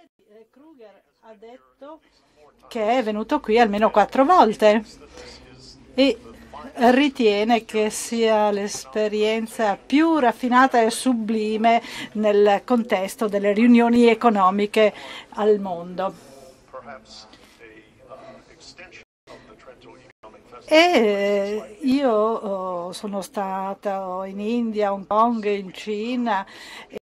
Eh, Kruger ha detto che è venuto qui almeno quattro volte e ritiene che sia l'esperienza più raffinata e sublime nel contesto delle riunioni economiche al mondo. E eh, io oh, sono stata in India, Hong Kong, in Cina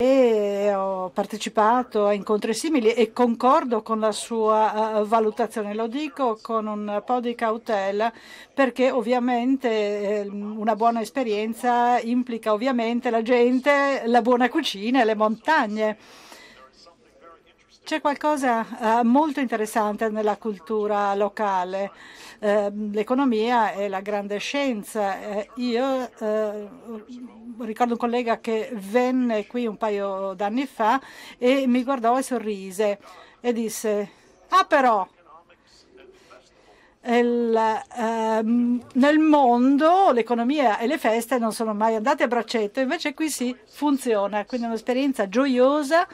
e ho partecipato a incontri simili e concordo con la sua eh, valutazione. Lo dico con un po' di cautela perché ovviamente ehm, una buona esperienza implica ovviamente la gente, la buona cucina e le montagne. C'è qualcosa eh, molto interessante nella cultura locale, eh, l'economia è la grande scienza. Eh, io eh, ricordo un collega che venne qui un paio d'anni fa e mi guardò e sorrise e disse, ah però, il, ehm, nel mondo l'economia e le feste non sono mai andate a braccetto, invece qui sì, funziona, quindi è un'esperienza gioiosa.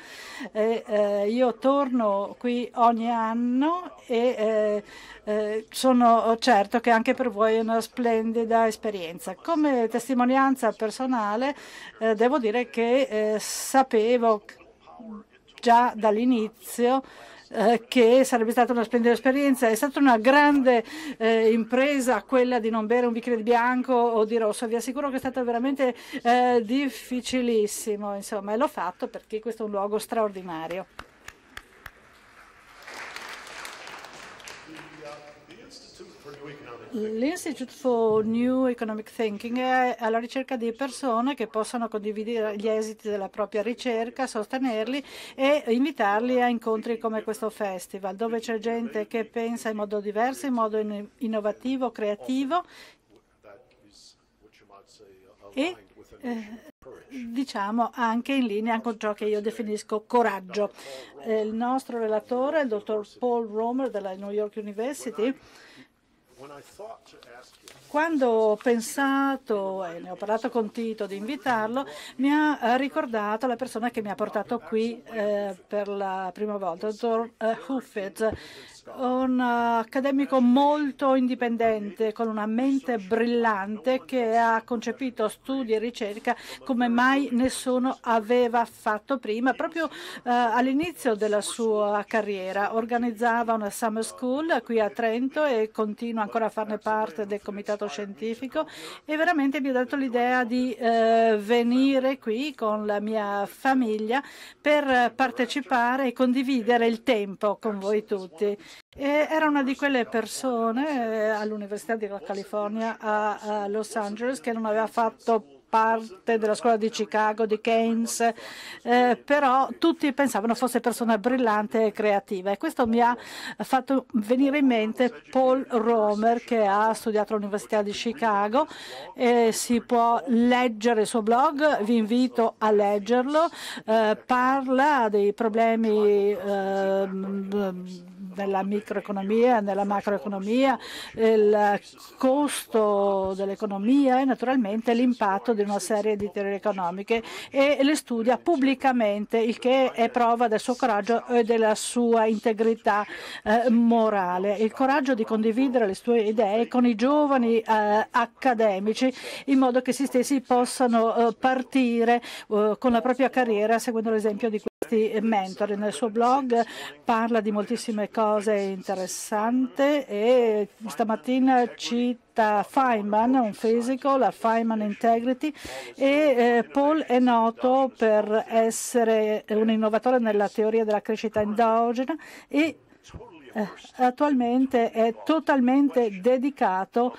Eh, eh, io torno qui ogni anno e eh, eh, sono certo che anche per voi è una splendida esperienza. Come testimonianza personale eh, devo dire che eh, sapevo già dall'inizio eh, che sarebbe stata una splendida esperienza. È stata una grande eh, impresa quella di non bere un bicchiere di bianco o di rosso. Vi assicuro che è stato veramente eh, difficilissimo, insomma, e l'ho fatto perché questo è un luogo straordinario. L'Institute for New Economic Thinking è alla ricerca di persone che possano condividere gli esiti della propria ricerca, sostenerli e invitarli a incontri come questo festival, dove c'è gente che pensa in modo diverso, in modo innovativo, creativo e eh, diciamo anche in linea con ciò che io definisco coraggio. Eh, il nostro relatore, il dottor Paul Romer della New York University, when I thought to ask Quando ho pensato, e ne ho parlato con Tito, di invitarlo, mi ha eh, ricordato la persona che mi ha portato qui eh, per la prima volta, il dottor eh, Huffet, un eh, accademico molto indipendente, con una mente brillante che ha concepito studi e ricerca come mai nessuno aveva fatto prima. Proprio eh, all'inizio della sua carriera organizzava una summer school qui a Trento e continua ancora a farne parte del comitato comitato scientifico e veramente mi ha dato l'idea di eh, venire qui con la mia famiglia per partecipare e condividere il tempo con voi tutti. E era una di quelle persone eh, all'Università della California a, a Los Angeles che non aveva fatto parte della scuola di Chicago, di Keynes, eh, però tutti pensavano fosse persona brillante e creativa e questo mi ha fatto venire in mente Paul Romer che ha studiato all'Università di Chicago e si può leggere il suo blog, vi invito a leggerlo, eh, parla dei problemi eh, nella microeconomia, nella macroeconomia, il costo dell'economia e naturalmente l'impatto di una serie di teorie economiche e le studia pubblicamente, il che è prova del suo coraggio e della sua integrità eh, morale. Il coraggio di condividere le sue idee con i giovani eh, accademici in modo che si stessi possano eh, partire eh, con la propria carriera seguendo l'esempio di questi mentor. Nel suo blog parla di moltissime cose interessanti e stamattina cita Feynman, un fisico, la Feynman Integrity e eh, Paul è noto per essere un innovatore nella teoria della crescita endogena e eh, attualmente è totalmente dedicato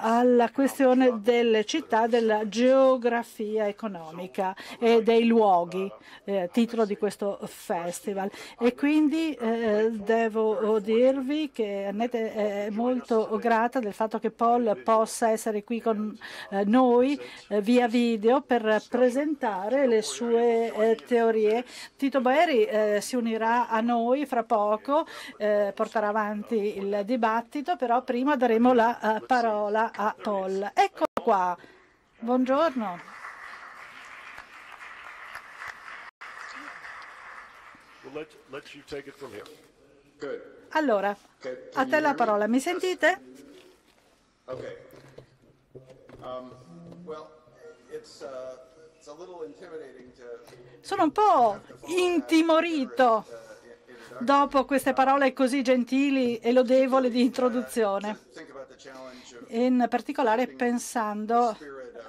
alla questione delle città, della geografia economica e dei luoghi, eh, titolo di questo festival. E quindi eh, devo dirvi che Annette è molto grata del fatto che Paul possa essere qui con eh, noi eh, via video per presentare le sue eh, teorie. Tito Baeri eh, si unirà a noi fra poco, porterà avanti il dibattito, però prima daremo la parola a Paul. Ecco qua. Buongiorno. Allora, a te la parola. Mi sentite? Um, uh, Sono un po' intimorito dopo queste parole così gentili e lodevoli di introduzione in particolare pensando uh,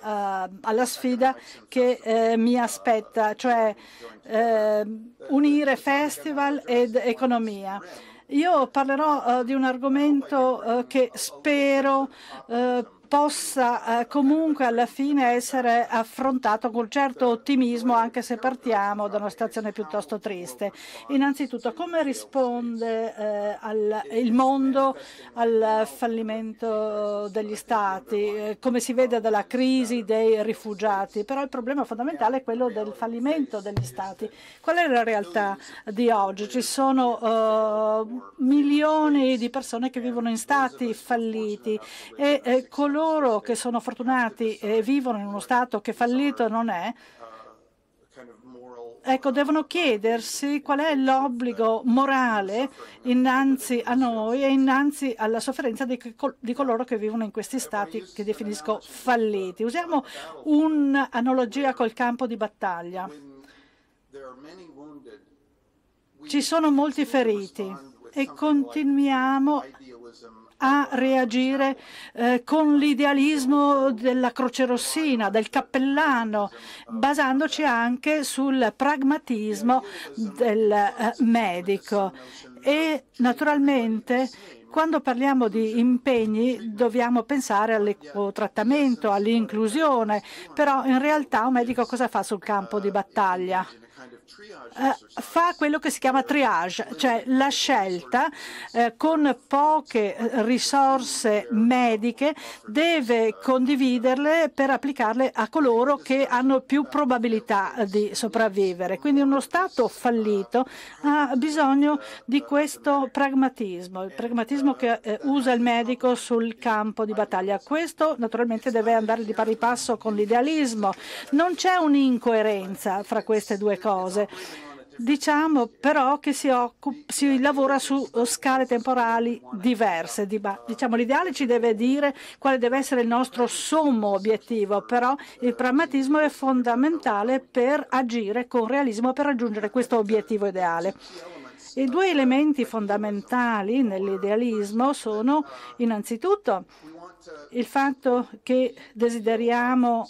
alla sfida che uh, mi aspetta, uh, cioè uh, unire festival ed economia. Io parlerò di un argomento che spero possa eh, comunque alla fine essere affrontato con certo ottimismo anche se partiamo da una situazione piuttosto triste. Innanzitutto come risponde eh, al, il mondo al fallimento degli stati, eh, come si vede dalla crisi dei rifugiati, però il problema fondamentale è quello del fallimento degli stati. Qual è la realtà di oggi? Ci sono eh, milioni di persone che vivono in stati falliti e eh, coloro coloro che sono fortunati e vivono in uno Stato che fallito non è, ecco, devono chiedersi qual è l'obbligo morale innanzi a noi e innanzi alla sofferenza di, di, coloro che vivono in questi stati che definisco falliti. Usiamo un'analogia col campo di battaglia. Ci sono molti feriti e continuiamo a reagire eh, con l'idealismo della Croce Rossina, del cappellano, basandoci anche sul pragmatismo del eh, medico. E naturalmente quando parliamo di impegni dobbiamo pensare all'ecotrattamento, all'inclusione, però in realtà un medico cosa fa sul campo di battaglia? Eh, fa quello che si chiama triage, cioè la scelta eh, con poche eh, risorse mediche deve condividerle per applicarle a coloro che hanno più probabilità di sopravvivere. Quindi uno Stato fallito ha bisogno di questo pragmatismo, il pragmatismo che eh, usa il medico sul campo di battaglia. Questo naturalmente deve andare di pari passo con l'idealismo. Non c'è un'incoerenza fra queste due cose cose. Diciamo però che si, occupa, si, lavora su uh, scale temporali diverse. Diciamo, l'ideale ci deve dire quale deve essere il nostro sommo obiettivo, però il pragmatismo è fondamentale per agire con realismo per raggiungere questo obiettivo ideale. I due elementi fondamentali nell'idealismo sono innanzitutto il fatto che desideriamo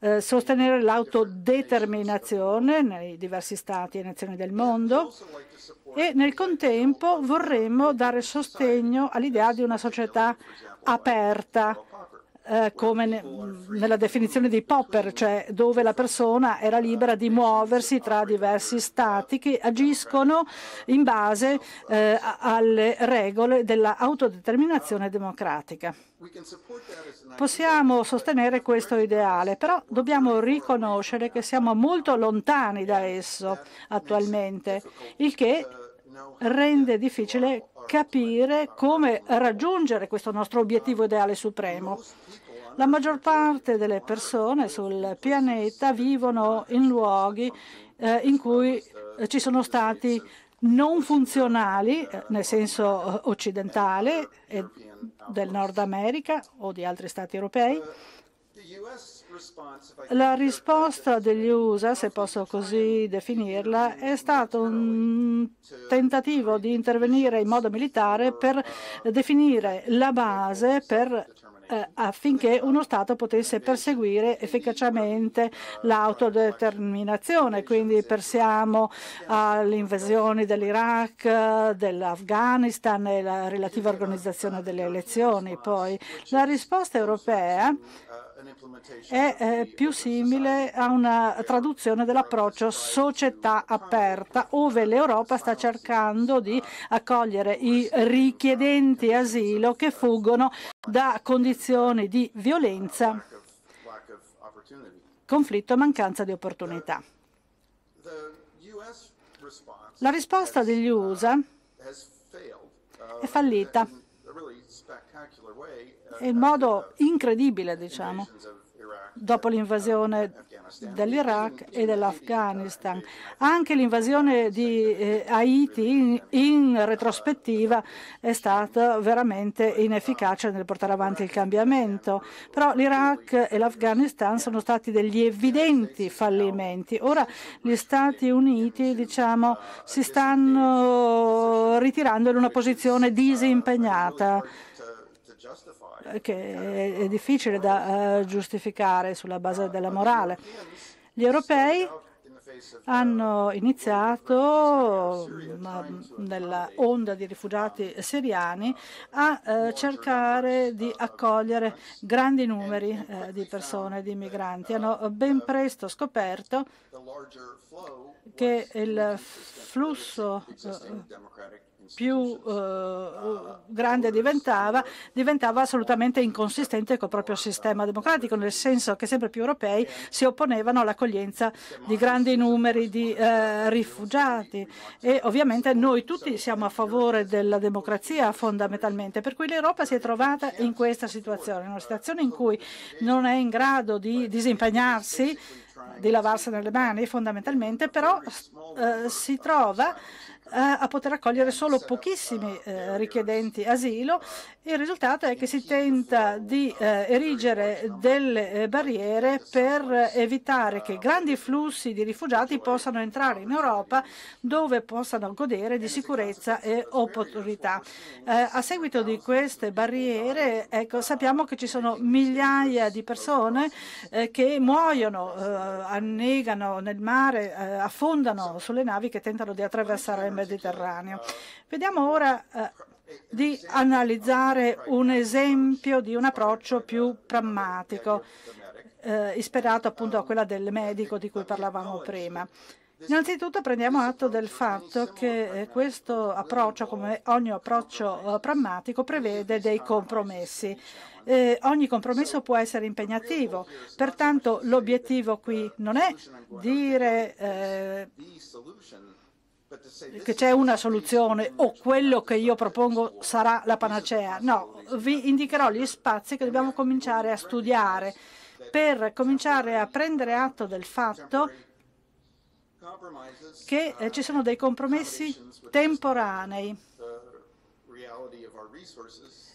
eh, sostenere l'autodeterminazione nei diversi stati e nazioni del mondo e nel contempo vorremmo dare sostegno all'idea di una società aperta eh, come ne, nella definizione di Popper, cioè dove la persona era libera di muoversi tra diversi stati che agiscono in base eh, alle regole dell'autodeterminazione democratica. Possiamo sostenere questo ideale, però dobbiamo riconoscere che siamo molto lontani da esso attualmente, il che rende difficile capire come raggiungere questo nostro obiettivo ideale supremo. La maggior parte delle persone sul pianeta vivono in luoghi eh, in cui eh, ci sono stati non funzionali, eh, nel senso occidentale e del Nord America o di altri stati europei. La risposta degli USA, se posso così definirla, è stato un tentativo di intervenire in modo militare per definire la base per eh, affinché uno Stato potesse perseguire efficacemente l'autodeterminazione. Quindi pensiamo alle invasioni dell'Iraq, dell'Afghanistan e la relativa organizzazione delle elezioni. Poi la risposta europea è eh, più simile a una traduzione dell'approccio società aperta, ove l'Europa sta cercando di accogliere i richiedenti asilo che fuggono da condizioni di violenza, conflitto e mancanza di opportunità. La risposta degli USA è fallita in modo incredibile, diciamo, dopo l'invasione dell'Iraq e dell'Afghanistan. Anche l'invasione di eh, Haiti in, in, retrospettiva è stata veramente inefficace nel portare avanti il cambiamento, però l'Iraq e l'Afghanistan sono stati degli evidenti fallimenti. Ora gli Stati Uniti diciamo, si stanno ritirando in una posizione disimpegnata che è difficile da eh, giustificare sulla base uh, della morale. Gli europei uh, hanno iniziato nella onda di rifugiati siriani a eh, cercare di uh, accogliere grandi numeri eh, di persone, di migranti. Hanno ben presto scoperto che il flusso più eh, grande diventava, diventava assolutamente inconsistente col proprio sistema democratico, nel senso che sempre più europei si opponevano all'accoglienza di grandi numeri di eh, rifugiati e ovviamente noi tutti siamo a favore della democrazia fondamentalmente, per cui l'Europa si è trovata in questa situazione, in una situazione in cui non è in grado di disimpegnarsi di lavarsene le mani fondamentalmente, però eh, si trova eh, a poter accogliere solo pochissimi eh, richiedenti asilo. Il risultato è che si tenta di eh, erigere delle eh, barriere per evitare che grandi flussi di rifugiati possano entrare in Europa dove possano godere di sicurezza e opportunità. Eh, a seguito di queste barriere ecco, sappiamo che ci sono migliaia di persone eh, che muoiono, annegano nel mare, affondano sulle navi che tentano di attraversare il mare. Mediterraneo. Vediamo ora eh, di analizzare un esempio di un approccio più pragmatico, eh, ispirato appunto a quella del medico di cui parlavamo prima. Innanzitutto prendiamo atto del fatto che eh, questo approccio, come ogni approccio eh, pragmatico, prevede dei compromessi. Eh, ogni compromesso può essere impegnativo, pertanto l'obiettivo qui non è dire eh, che c'è una soluzione o quello che io propongo sarà la panacea. No, vi indicherò gli spazi che dobbiamo cominciare a studiare per cominciare a prendere atto del fatto che eh, ci sono dei compromessi temporanei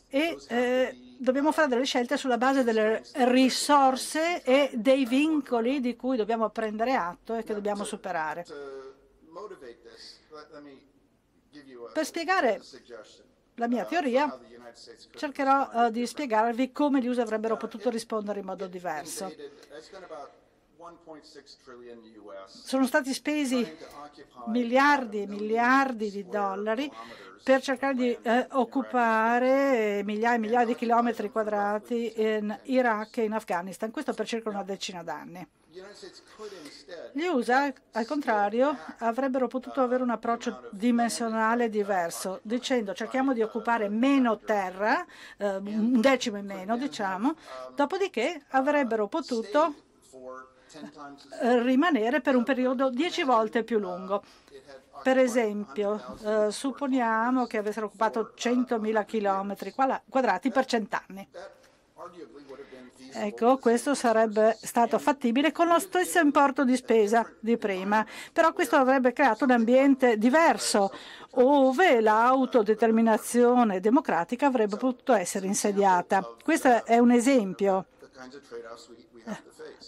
e eh, dobbiamo fare delle scelte sulla base delle risorse e dei vincoli di cui dobbiamo prendere atto e che dobbiamo superare. Per spiegare la mia uh, teoria, cercherò uh, di spiegarvi come gli USA avrebbero uh, potuto rispondere in modo diverso. Sono stati spesi miliardi e miliardi di dollari per cercare di eh, occupare migliaia e migliaia di chilometri quadrati in Iraq e in Afghanistan, questo per circa una decina d'anni. Gli USA, al contrario, avrebbero potuto avere un approccio dimensionale diverso, dicendo cerchiamo di occupare meno terra, eh, un decimo in meno, diciamo, dopodiché avrebbero potuto eh, rimanere per un periodo dieci volte più lungo. Per esempio, eh, supponiamo che avessero occupato 100.000 km quadrati per cent'anni. Ecco, questo sarebbe stato fattibile con lo stesso importo di spesa di prima, però questo avrebbe creato un ambiente diverso ove l'autodeterminazione democratica avrebbe potuto essere insediata. Questo è un esempio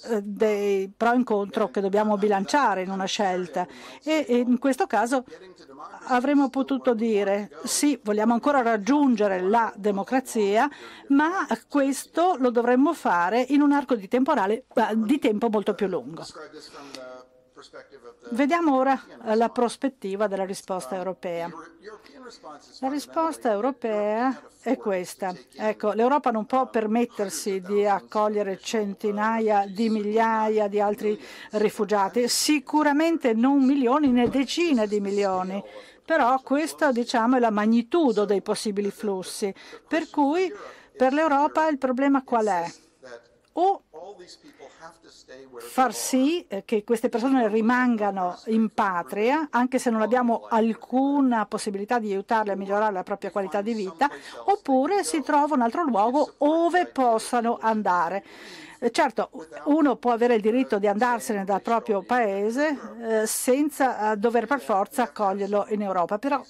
eh, dei um, pro e contro che dobbiamo bilanciare in una scelta e in questo caso avremmo potuto dire sì, vogliamo ancora raggiungere la democrazia, ma questo lo dovremmo fare in un arco di, temporale, eh, di tempo molto più lungo. Vediamo ora la prospettiva della risposta um, europea. La risposta europea è questa. Ecco, l'Europa non può permettersi di accogliere centinaia di migliaia di altri rifugiati, sicuramente non milioni né decine di milioni però questa diciamo, è la magnitudo dei possibili flussi. Per cui per l'Europa il problema qual è? O far sì eh, che queste persone rimangano in patria, anche se non abbiamo alcuna possibilità di aiutarle a migliorare la propria qualità di vita, oppure si trova un altro luogo dove possano andare. Eh, certo, uno può avere il diritto di andarsene dal proprio paese eh, senza dover per forza accoglierlo in Europa, però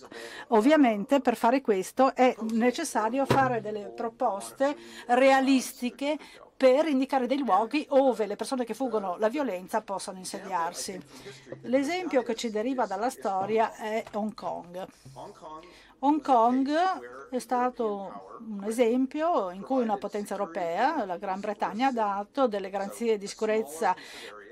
ovviamente per fare questo è necessario fare delle proposte realistiche per indicare dei luoghi dove le persone che fuggono la violenza possano insediarsi. L'esempio che ci deriva dalla storia è Hong Kong. Hong Kong è stato un esempio in cui una potenza europea, la Gran Bretagna, ha dato delle garanzie di sicurezza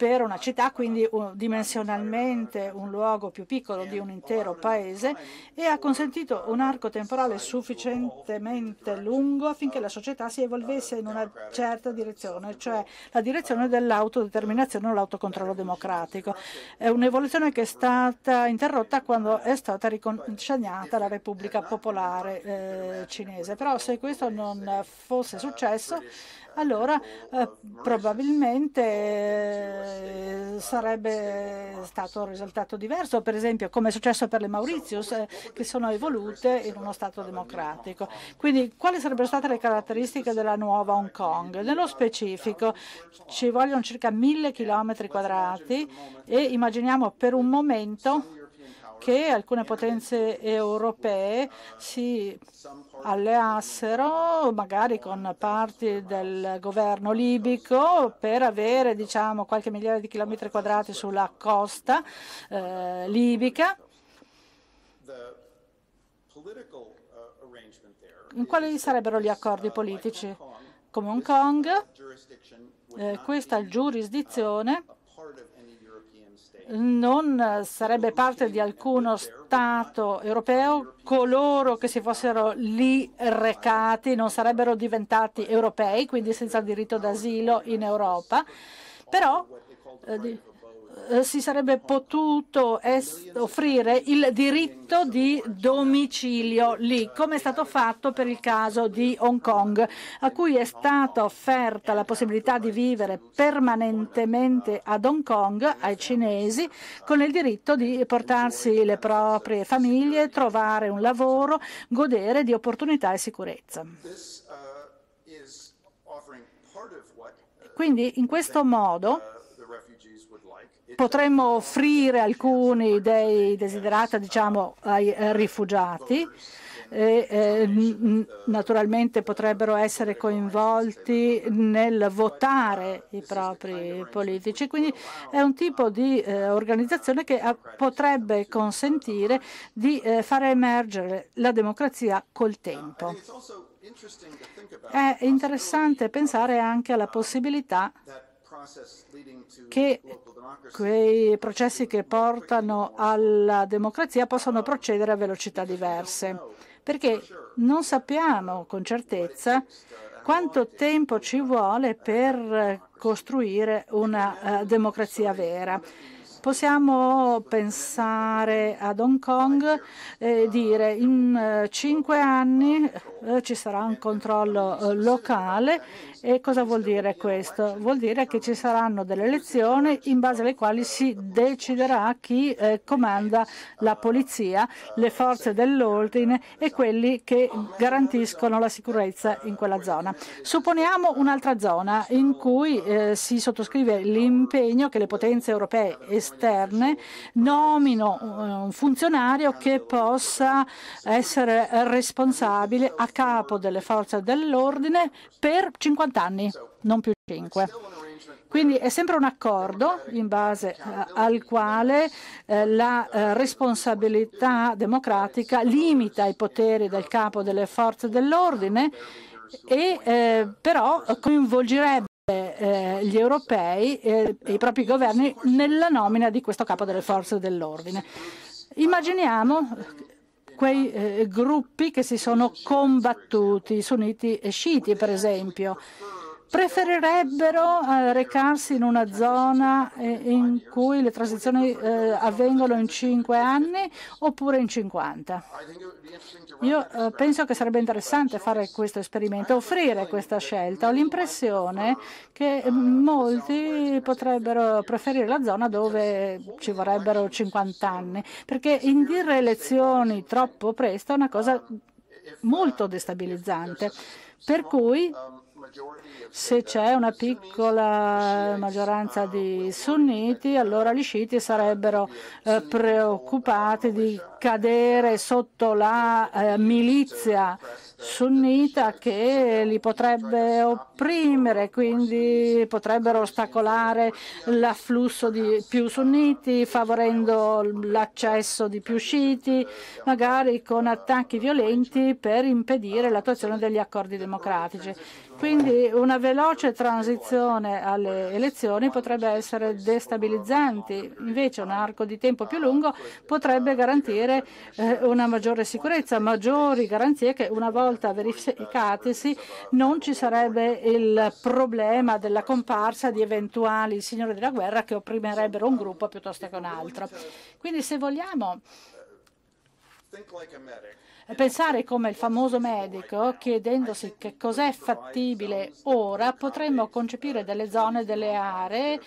per una città, quindi dimensionalmente un luogo più piccolo di un intero paese, e ha consentito un arco temporale sufficientemente lungo affinché la società si evolvesse in una certa direzione, cioè la direzione dell'autodeterminazione o l'autocontrollo democratico. È un'evoluzione che è stata interrotta quando è stata riconsegnata la Repubblica Popolare eh, Cinese. Però se questo non fosse successo, allora eh, probabilmente eh, sarebbe stato un risultato diverso, per esempio come è successo per le Mauritius eh, che sono evolute in uno Stato democratico. Quindi quali sarebbero state le caratteristiche della nuova Hong Kong? Nello specifico ci vogliono circa mille chilometri quadrati e immaginiamo per un momento che alcune potenze europee si alleassero magari con parti del governo libico per avere diciamo, qualche migliaia di chilometri quadrati sulla costa eh, libica. Quali sarebbero gli accordi politici? Come Hong Kong, eh, questa giurisdizione non sarebbe parte di alcuno Stato europeo, coloro che si fossero lì recati non sarebbero diventati europei, quindi senza diritto d'asilo in Europa, però eh, eh, si sarebbe potuto offrire il diritto di domicilio lì, come è stato fatto per il caso di Hong Kong, a cui è stata offerta la possibilità di vivere permanentemente ad Hong Kong ai cinesi con il diritto di portarsi le proprie famiglie, trovare un lavoro, godere di opportunità e sicurezza. Uh, uh, Quindi in questo modo uh, Potremmo offrire alcuni dei desiderati diciamo, ai eh, rifugiati. E, eh, uh, naturalmente potrebbero essere coinvolti nel votare i propri politici. Quindi è un tipo di uh, eh, organizzazione che ah, potrebbe consentire di eh, far emergere la democrazia col uh, tempo. È interessante pensare anche alla possibilità che quei processi che portano alla democrazia possano uh, procedere a velocità diverse, perché non sappiamo con certezza uh, quanto tempo ci vuole per costruire una uh, democrazia vera. Possiamo pensare ad Hong Kong e dire in cinque anni ci sarà un controllo locale e cosa vuol dire questo? Vuol dire che ci saranno delle elezioni in base alle quali si deciderà chi eh, comanda la polizia, le forze dell'ordine e quelli che garantiscono la sicurezza in quella zona. Supponiamo un'altra zona in cui eh, si sottoscrive l'impegno che le potenze europee esterne nomino eh, un funzionario che possa essere responsabile a capo delle forze dell'ordine per 50 50 anni, non più 5. Quindi è sempre un accordo in base eh, al quale eh, la eh, responsabilità democratica limita i poteri del capo delle forze dell'ordine e però coinvolgerebbe gli europei e i propri governi nella nomina di questo capo delle forze dell'ordine. Immaginiamo quei eh, gruppi che si sono combattuti, sunniti e sciiti per esempio preferirebbero eh, recarsi in una zona eh, in cui le transizioni eh, avvengono in 5 anni oppure in 50. Io penso che sarebbe interessante fare questo esperimento, offrire questa scelta. Ho l'impressione che molti potrebbero preferire la zona dove ci vorrebbero 50 anni, perché indire elezioni troppo presto è una cosa molto destabilizzante. Per cui se c'è una piccola maggioranza di sunniti, allora gli sciiti sarebbero eh, preoccupati di cadere sotto la eh, milizia sunnita che li potrebbe opprimere, quindi potrebbero ostacolare l'afflusso di più sunniti, favorendo l'accesso di più sciiti, magari con attacchi violenti per impedire l'attuazione degli accordi democratici. Quindi una veloce transizione alle elezioni potrebbe essere destabilizzante, invece un arco di tempo più lungo potrebbe garantire eh, una maggiore sicurezza, maggiori garanzie che una volta verificatesi non ci sarebbe il problema della comparsa di eventuali signori della guerra che opprimerebbero un gruppo piuttosto che un altro. Quindi se vogliamo eh, pensare come il famoso medico, chiedendosi che cos'è fattibile ora, potremmo concepire delle zone, delle aree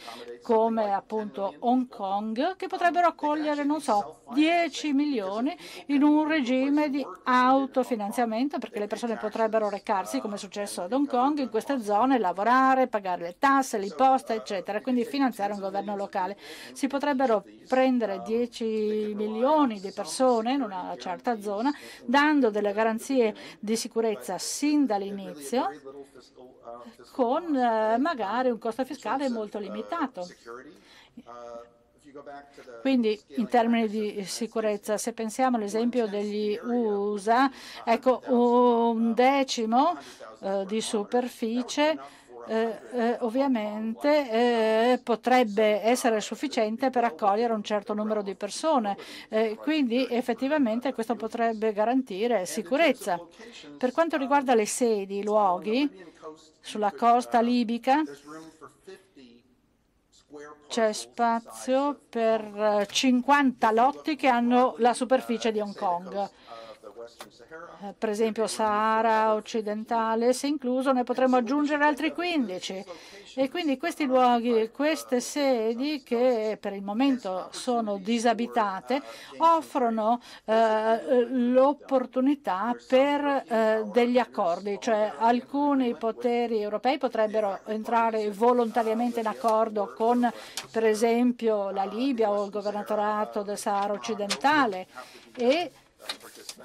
come appunto Hong Kong che potrebbero accogliere, non so, 10 milioni in un regime di autofinanziamento perché le persone potrebbero recarsi, come è successo ad Hong Kong, in queste zone, lavorare, pagare le tasse, l'imposta, eccetera, quindi finanziare un governo locale. Si potrebbero prendere 10 milioni di persone in una certa zona dando delle garanzie di sicurezza sin dall'inizio con eh, magari un costo fiscale molto limitato. Quindi in termini di sicurezza, se pensiamo all'esempio degli USA, ecco un decimo eh, di superficie eh, eh, ovviamente eh, potrebbe essere sufficiente per accogliere un certo numero di persone. Eh, quindi effettivamente questo potrebbe garantire sicurezza. Per quanto riguarda le sedi, i luoghi, sulla costa libica c'è spazio per 50 eh, lotti che hanno la superficie di Hong Kong per esempio Sahara occidentale, se incluso ne potremmo aggiungere altri 15. E quindi questi luoghi, queste sedi che per il momento sono disabitate, offrono eh, l'opportunità per eh, degli accordi, cioè alcuni poteri europei potrebbero entrare volontariamente in accordo con per esempio la Libia o il governatorato del Sahara occidentale e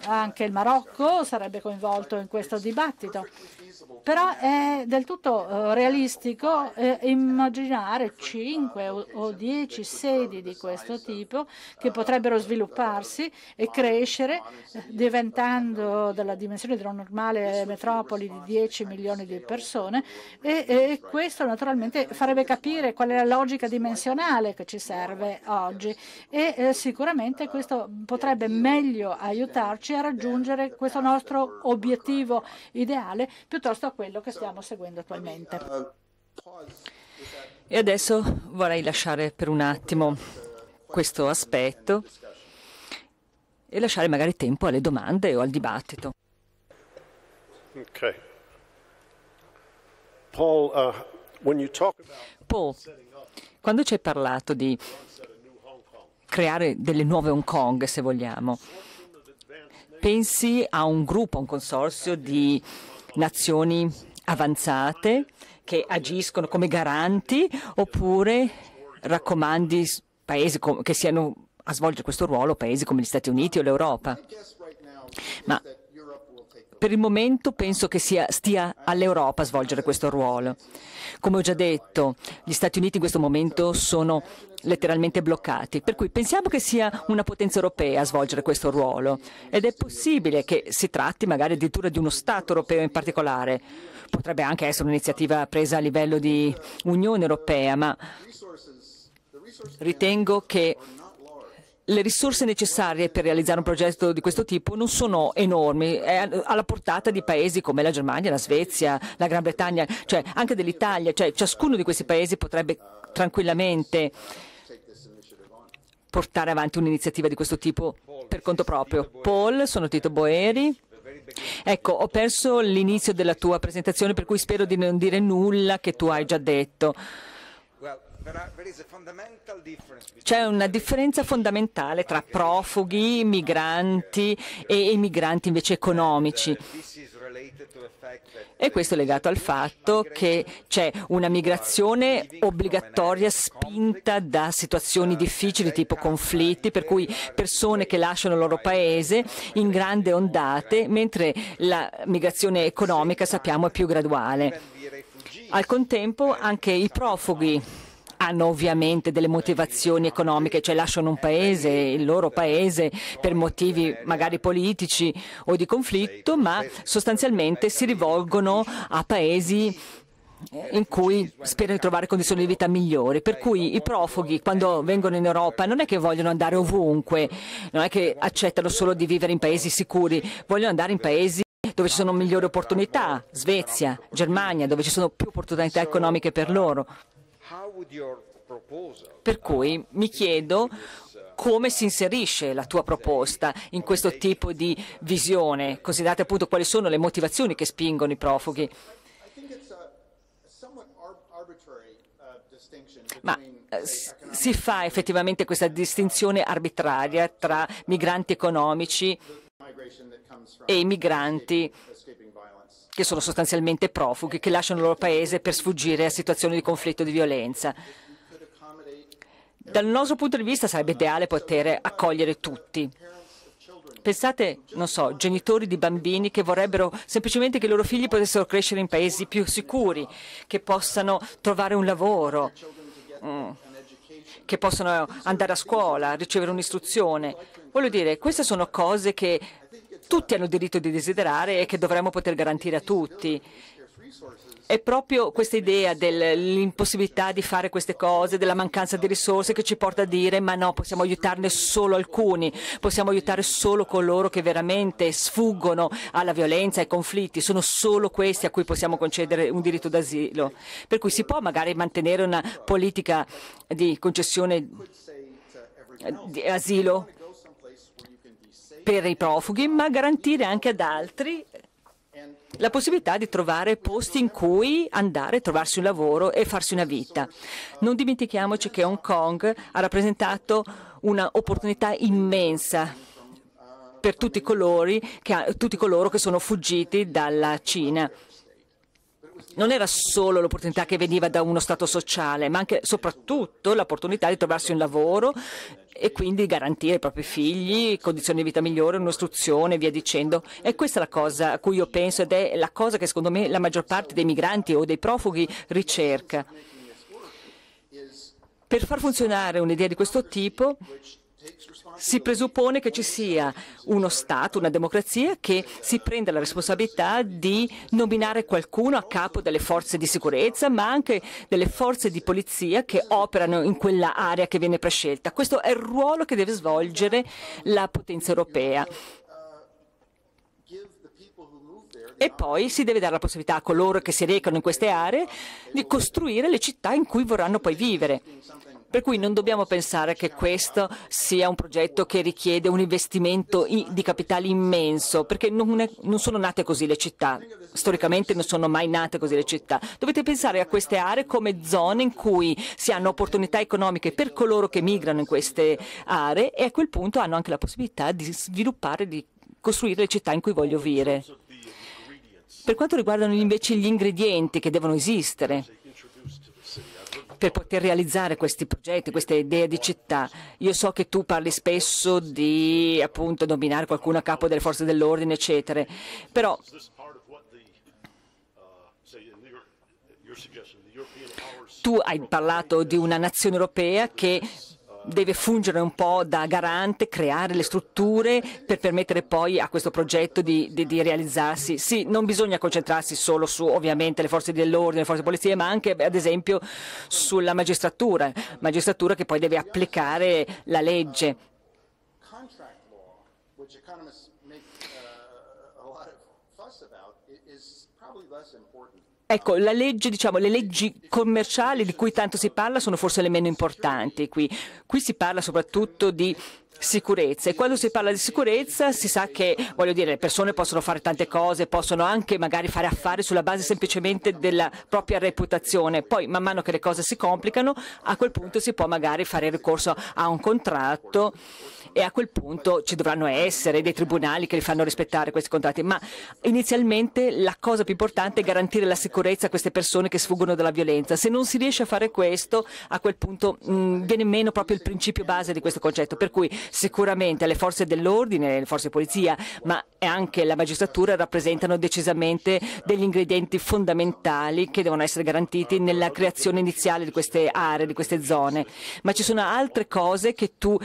anche il Marocco sarebbe coinvolto in questo dibattito però è del tutto eh, realistico eh, immaginare 5 o 10 sedi di questo tipo che potrebbero svilupparsi e crescere eh, diventando della dimensione di una normale metropoli di 10 milioni di persone e, questo naturalmente farebbe capire qual è la logica dimensionale che ci serve oggi e sicuramente questo potrebbe meglio aiutarci a raggiungere questo nostro obiettivo ideale piuttosto opposto a quello che stiamo seguendo attualmente. E adesso vorrei lasciare per un attimo questo aspetto e lasciare magari tempo alle domande o al dibattito. Okay. Paul, uh, about... Paul, quando ci hai parlato di creare delle nuove Hong Kong, se vogliamo, pensi a un gruppo, a un consorzio di nazioni avanzate che agiscono come garanti oppure raccomandi paesi che siano a svolgere questo ruolo, paesi come gli Stati Uniti o l'Europa. Ma per il momento penso che sia, stia all'Europa svolgere questo ruolo. Come ho già detto, gli Stati Uniti in questo momento sono letteralmente bloccati, per cui pensiamo che sia una potenza europea a svolgere questo ruolo ed è possibile che si tratti magari addirittura di uno Stato europeo in particolare. Potrebbe anche essere un'iniziativa presa a livello di Unione europea, ma ritengo che le risorse necessarie per realizzare un progetto di questo tipo non sono enormi, è alla portata di paesi come la Germania, la Svezia, la Gran Bretagna, cioè anche dell'Italia, cioè ciascuno di questi paesi potrebbe tranquillamente portare avanti un'iniziativa di questo tipo per conto proprio. Paul, sono Tito Boeri. Ecco, ho perso l'inizio della tua presentazione, per cui spero di non dire nulla che tu hai già detto. C'è una differenza fondamentale tra profughi, migranti e migranti invece economici. E questo è legato al fatto che c'è una migrazione obbligatoria spinta da situazioni difficili tipo conflitti, per cui persone che lasciano il loro paese in grandi ondate, mentre la migrazione economica sappiamo è più graduale. Al contempo anche i profughi hanno ovviamente delle motivazioni economiche, cioè lasciano un paese, il loro paese, per motivi magari politici o di conflitto, ma sostanzialmente si rivolgono a paesi in cui sperano di trovare condizioni di vita migliori. Per cui i profughi, quando vengono in Europa, non è che vogliono andare ovunque, non è che accettano solo di vivere in paesi sicuri, vogliono andare in paesi dove ci sono migliori opportunità, Svezia, Germania, dove ci sono più opportunità economiche per loro. Per cui mi chiedo come si inserisce la tua proposta in questo tipo di visione, considerate appunto quali sono le motivazioni che spingono i profughi. Uh, Ma eh, si fa effettivamente questa distinzione arbitraria tra migranti economici e i migranti che sono sostanzialmente profughi, che lasciano il loro paese per sfuggire a situazioni di conflitto e di violenza. Dal nostro punto di vista sarebbe ideale poter accogliere tutti. Pensate, non so, genitori di bambini che vorrebbero semplicemente che i loro figli potessero crescere in paesi più sicuri, che possano trovare un lavoro, mm, che possano andare a scuola, ricevere un'istruzione. Voglio dire, queste sono cose che tutti hanno diritto di desiderare e che dovremmo poter garantire a tutti. È proprio questa idea dell'impossibilità di fare queste cose, della mancanza di risorse che ci porta a dire ma no, possiamo aiutarne solo alcuni, possiamo aiutare solo coloro che veramente sfuggono alla violenza, ai conflitti, sono solo questi a cui possiamo concedere un diritto d'asilo. Per cui si può magari mantenere una politica di concessione di asilo per i profughi, ma garantire anche ad altri la possibilità di trovare posti in cui andare, trovarsi un lavoro e farsi una vita. Non dimentichiamoci che Hong Kong ha rappresentato un'opportunità immensa per tutti, colori, tutti coloro che sono fuggiti dalla Cina non era solo l'opportunità che veniva da uno stato sociale, ma anche e soprattutto l'opportunità di trovarsi un lavoro e quindi garantire ai propri figli condizioni di vita migliore, un'istruzione e via dicendo. E questa è la cosa a cui io penso ed è la cosa che secondo me la maggior parte dei migranti o dei profughi ricerca. Per far funzionare un'idea di questo tipo si presuppone che ci sia uno Stato, una democrazia che si prenda la responsabilità di nominare qualcuno a capo delle forze di sicurezza, ma anche delle forze di polizia che operano in quell'area che viene prescelta. Questo è il ruolo che deve svolgere la potenza europea. E poi si deve dare la possibilità a coloro che si recano in queste aree di costruire le città in cui vorranno poi vivere. Per cui non dobbiamo pensare che questo sia un progetto che richiede un investimento di capitale immenso, perché non, è, non sono nate così le città, storicamente non sono mai nate così le città. Dovete pensare a queste aree come zone in cui si hanno opportunità economiche per coloro che migrano in queste aree e a quel punto hanno anche la possibilità di sviluppare, di costruire le città in cui voglio vivere. Per quanto riguardano invece gli ingredienti che devono esistere, per poter realizzare questi progetti, queste idee di città. Io so che tu parli spesso di appunto nominare qualcuno a capo delle forze dell'ordine, eccetera, però uh, tu hai parlato di una nazione europea che deve fungere un po' da garante, creare le strutture per permettere poi a questo progetto di, di, di realizzarsi. Sì, non bisogna concentrarsi solo su ovviamente le forze dell'ordine, le forze di polizia, ma anche ad esempio sulla magistratura, magistratura che poi deve applicare la legge Ecco, la legge, diciamo, le leggi commerciali di cui tanto si parla sono forse le meno importanti qui. Qui si parla soprattutto di sicurezza e quando si parla di sicurezza si sa che voglio dire, le persone possono fare tante cose, possono anche magari fare affari sulla base semplicemente della propria reputazione, poi man mano che le cose si complicano a quel punto si può magari fare ricorso a un contratto e a quel punto ci dovranno essere dei tribunali che li fanno rispettare questi contratti, ma inizialmente la cosa più importante è garantire la sicurezza a queste persone che sfuggono dalla violenza. Se non si riesce a fare questo, a quel punto mh, mm, viene meno proprio il principio base di questo concetto, per cui sicuramente le forze dell'ordine, le forze di polizia, ma anche la magistratura rappresentano decisamente degli ingredienti fondamentali che devono essere garantiti nella creazione iniziale di queste aree, di queste zone. Ma ci sono altre cose che tu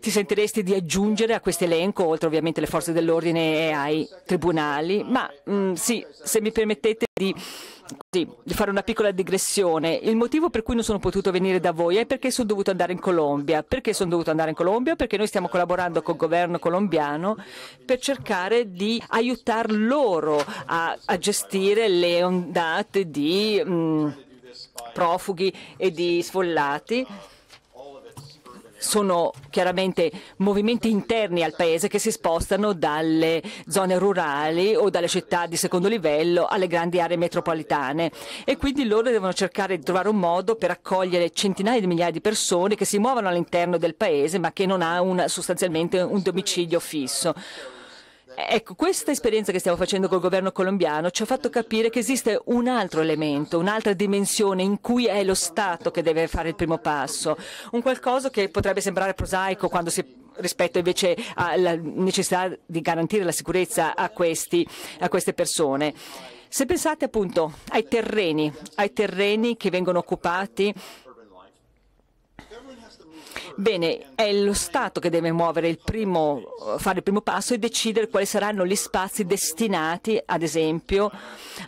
ti sentiresti di aggiungere a questo elenco, oltre ovviamente alle forze dell'ordine e ai tribunali? Ma mh, mm, sì, se mi permettete di, così, di, fare una piccola digressione, il motivo per cui non sono potuto venire da voi è perché sono dovuto andare in Colombia. Perché sono dovuto andare in Colombia? Perché noi stiamo collaborando col governo colombiano per cercare di aiutar loro a, a gestire le ondate di mh, mm, profughi e di sfollati sono chiaramente movimenti interni al paese che si spostano dalle zone rurali o dalle città di secondo livello alle grandi aree metropolitane e quindi loro devono cercare di trovare un modo per accogliere centinaia di migliaia di persone che si muovono all'interno del paese ma che non hanno sostanzialmente un domicilio fisso. Ecco, questa esperienza che stiamo facendo col governo colombiano ci ha fatto capire che esiste un altro elemento, un'altra dimensione in cui è lo Stato che deve fare il primo passo, un qualcosa che potrebbe sembrare prosaico quando si rispetto invece alla necessità di garantire la sicurezza a, questi, a queste persone. Se pensate appunto ai terreni, ai terreni che vengono occupati Bene, è lo Stato che deve il primo, fare il primo passo e decidere quali saranno gli spazi destinati, ad esempio,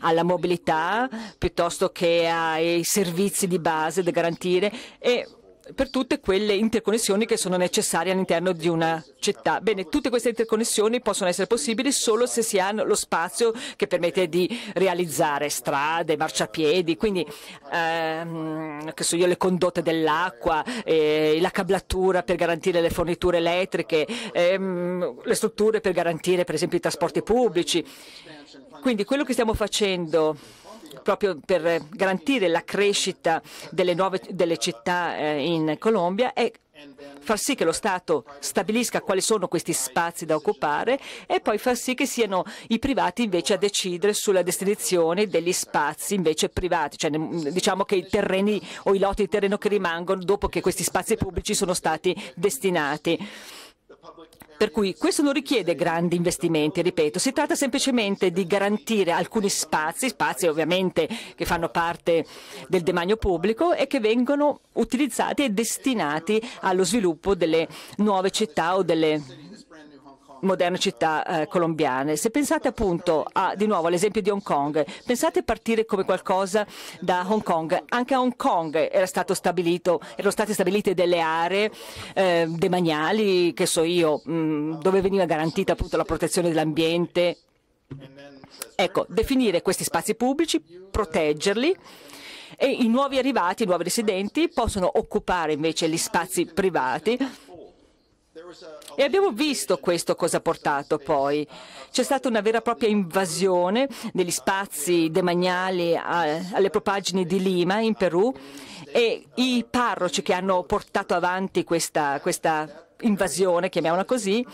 alla mobilità piuttosto che ai servizi di base da garantire e per tutte quelle interconnessioni che sono necessarie all'interno di una città. Bene, tutte queste interconnessioni possono essere possibili solo se si hanno lo spazio che permette di realizzare strade, marciapiedi, quindi ehm, so io, le condotte dell'acqua, eh, la cablatura per garantire le forniture elettriche, ehm, le strutture per garantire per esempio i trasporti pubblici. Quindi quello che stiamo facendo proprio per garantire la crescita delle, nuove, delle città eh, in Colombia e far sì che lo Stato stabilisca quali sono questi spazi da occupare e poi far sì che siano i privati invece a decidere sulla destinazione degli spazi invece privati, cioè mm, diciamo che i terreni o i lotti di terreno che rimangono dopo che questi spazi pubblici sono stati destinati. Per cui questo non richiede grandi investimenti, ripeto, si tratta semplicemente di garantire alcuni spazi, spazi ovviamente che fanno parte del demanio pubblico e che vengono utilizzati e destinati allo sviluppo delle nuove città o delle moderne città eh, colombiane. Se pensate appunto a, di nuovo all'esempio di Hong Kong, pensate a partire come qualcosa da Hong Kong. Anche a Hong Kong era erano state stabilite delle aree eh, demaniali, che so io, mh, mm, dove veniva garantita appunto la protezione dell'ambiente. Ecco, definire questi spazi pubblici, proteggerli e i nuovi arrivati, i nuovi residenti possono occupare invece gli spazi privati e abbiamo visto questo cosa ha portato poi. C'è stata una vera e propria invasione degli spazi demaniali alle propaggini di Lima, in Perù, e i parroci che hanno portato avanti questa, questa invasione, chiamiamola così,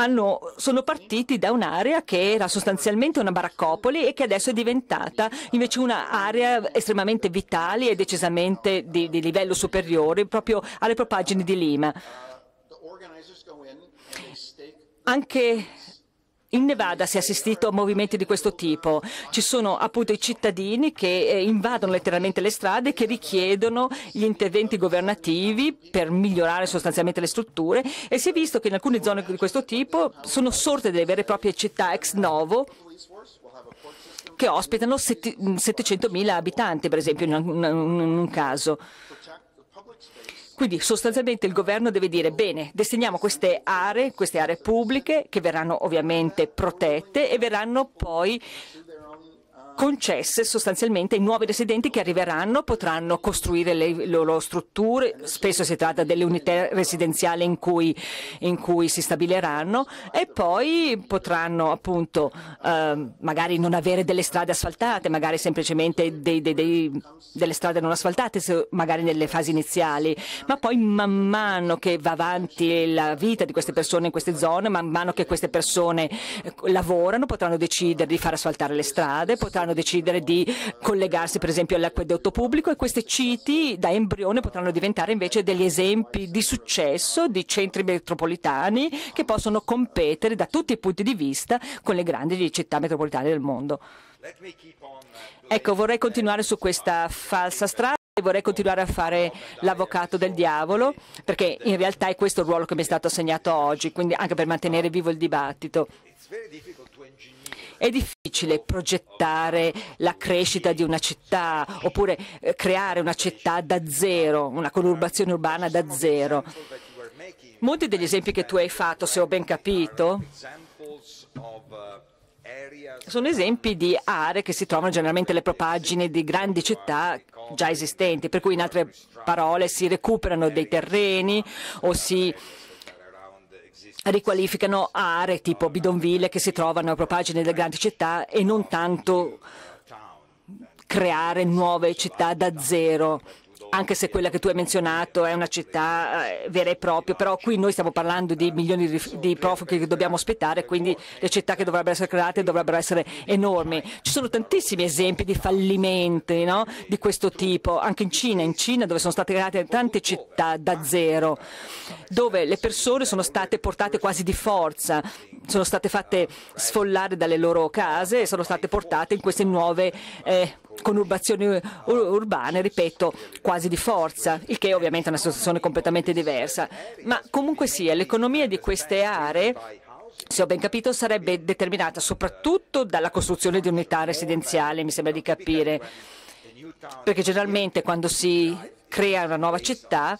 hanno, sono partiti da un'area che era sostanzialmente una baraccopoli e che adesso è diventata invece un'area estremamente vitale e decisamente di, di livello superiore proprio alle propaggini di Lima. Anche in Nevada si è assistito a movimenti di questo tipo. Ci sono appunto i cittadini che eh, invadono letteralmente le strade, che richiedono gli interventi governativi per migliorare sostanzialmente le strutture e si è visto che in alcune zone di questo tipo sono sorte delle vere e proprie città ex novo che ospitano 700.000 abitanti, per esempio, in un caso. Quindi sostanzialmente il governo deve dire bene, destiniamo queste aree, queste aree pubbliche che verranno ovviamente protette e verranno poi concesse sostanzialmente ai nuovi residenti che arriveranno, potranno costruire le loro strutture, spesso si tratta delle unità residenziali in cui, in cui si stabiliranno e poi potranno appunto eh, magari non avere delle strade asfaltate, magari semplicemente dei, dei, dei, delle strade non asfaltate, magari nelle fasi iniziali, ma poi man mano che va avanti la vita di queste persone in queste zone, man mano che queste persone eh, lavorano potranno decidere di far asfaltare le strade, potranno potranno decidere di collegarsi per esempio all'acquedotto pubblico e queste citi da embrione potranno diventare invece degli esempi di successo di centri metropolitani che possono competere da tutti i punti di vista con le grandi città metropolitane del mondo. Ecco, vorrei continuare su questa falsa strada vorrei continuare a fare l'avvocato del diavolo, perché in realtà è questo il ruolo che mi è stato assegnato oggi, quindi anche per mantenere vivo il dibattito. È difficile progettare la crescita di una città oppure eh, creare una città da zero, una conurbazione urbana da zero. Molti degli esempi che tu hai fatto, se ho ben capito, sono esempi di aree che si trovano generalmente alle propagine di grandi città già esistenti, per cui in altre parole si recuperano dei terreni o si riqualificano aree tipo bidonville che si trovano a propagine delle grandi città e non tanto creare nuove città da zero anche se quella che tu hai menzionato è una città eh, vera e propria, però qui noi stiamo parlando di milioni di, profughi che dobbiamo ospitare, quindi le città che dovrebbero essere create dovrebbero essere enormi. Ci sono tantissimi esempi di fallimenti no? di questo tipo, anche in Cina, in Cina dove sono state create tante città da zero, dove le persone sono state portate quasi di forza, sono state fatte sfollare dalle loro case e sono state portate in queste nuove... Eh, conurbazioni eh, ur urbane, ripeto, quasi di forza, il che è ovviamente è una situazione completamente diversa. Ma comunque sia, l'economia di queste aree se ho ben capito, sarebbe determinata soprattutto dalla costruzione di unità residenziali, mi sembra di capire, perché generalmente quando si crea una nuova città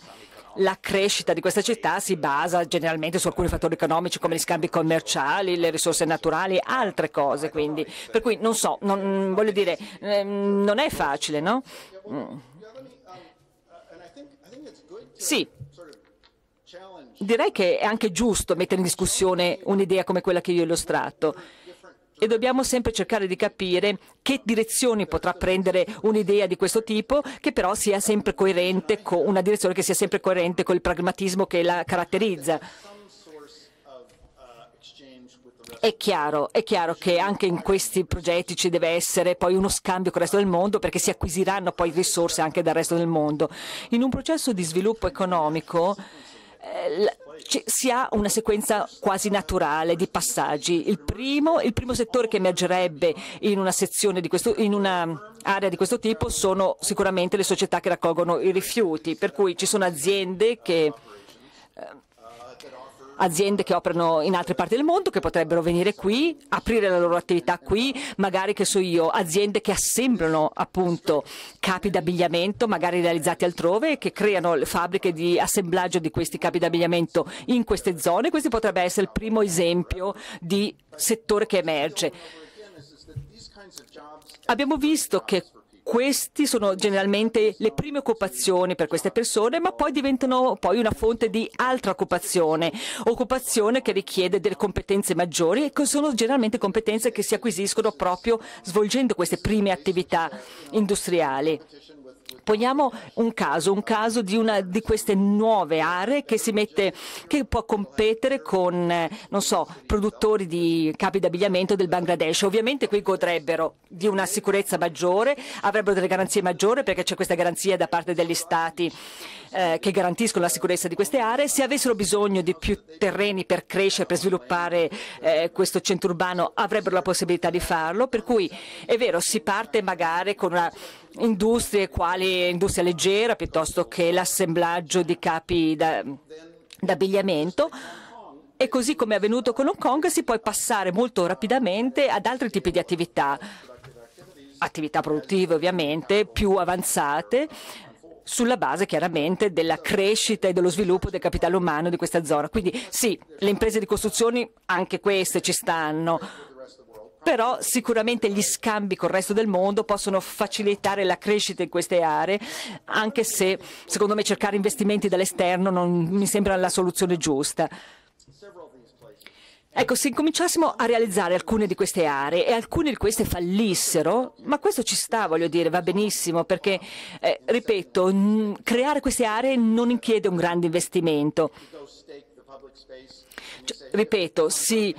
la crescita di questa città si basa generalmente su alcuni fattori economici come gli scambi commerciali, le risorse naturali e altre cose. Quindi. Per cui non so, non, mm, voglio dire, ehm, non è facile, no? Mm. Sì. Direi che è anche giusto mettere in discussione un'idea come quella che io ho illustrato e dobbiamo sempre cercare di capire che direzioni potrà prendere un'idea di questo tipo che però sia sempre coerente con una direzione che sia sempre coerente con il pragmatismo che la caratterizza. È chiaro, è chiaro, che anche in questi progetti ci deve essere poi uno scambio con il resto del mondo perché si acquisiranno poi risorse anche dal resto del mondo. In un processo di sviluppo economico eh, si ha una sequenza quasi naturale di passaggi. Il primo, il primo settore che emergerebbe in una sezione di questo, in un'area di questo tipo sono sicuramente le società che raccolgono i rifiuti, per cui ci sono aziende che eh, aziende che operano in altre parti del mondo che potrebbero venire qui, aprire la loro attività qui, magari che so io, aziende che assemblano appunto capi d'abbigliamento magari realizzati altrove che creano le fabbriche di assemblaggio di questi capi d'abbigliamento in queste zone. Questo potrebbe essere il primo esempio di settore che emerge. Abbiamo visto che queste sono generalmente le prime occupazioni per queste persone, ma poi diventano poi una fonte di altra occupazione, occupazione che richiede delle competenze maggiori e che sono generalmente competenze che si acquisiscono proprio svolgendo queste prime attività industriali. Poniamo un caso, un caso di una di queste nuove aree che, mette, che può competere con, so, produttori di capi d'abbigliamento del Bangladesh. Ovviamente qui godrebbero di una sicurezza maggiore, avrebbero delle garanzie maggiori perché c'è questa garanzia da parte degli stati eh, che garantiscono la sicurezza di queste aree. Se avessero bisogno di più terreni per crescere, per sviluppare eh, questo centro urbano, avrebbero la possibilità di farlo. Per cui è vero, si parte magari con una industrie quali l'industria leggera piuttosto che l'assemblaggio di capi da, d'abbigliamento. E così come è avvenuto con Hong Kong si può passare molto rapidamente ad altri tipi di attività, attività produttive ovviamente, più avanzate, sulla base chiaramente della crescita e dello sviluppo del capitale umano di questa zona. Quindi sì, le imprese di costruzioni anche queste ci stanno però sicuramente gli scambi con il resto del mondo possono facilitare la crescita in queste aree, anche se secondo me cercare investimenti dall'esterno non mi sembra la soluzione giusta. Ecco, se incominciassimo a realizzare alcune di queste aree e alcune di queste fallissero, ma questo ci sta, voglio dire, va benissimo, perché, eh, ripeto, creare queste aree non richiede un grande investimento. Cioè, ripeto, si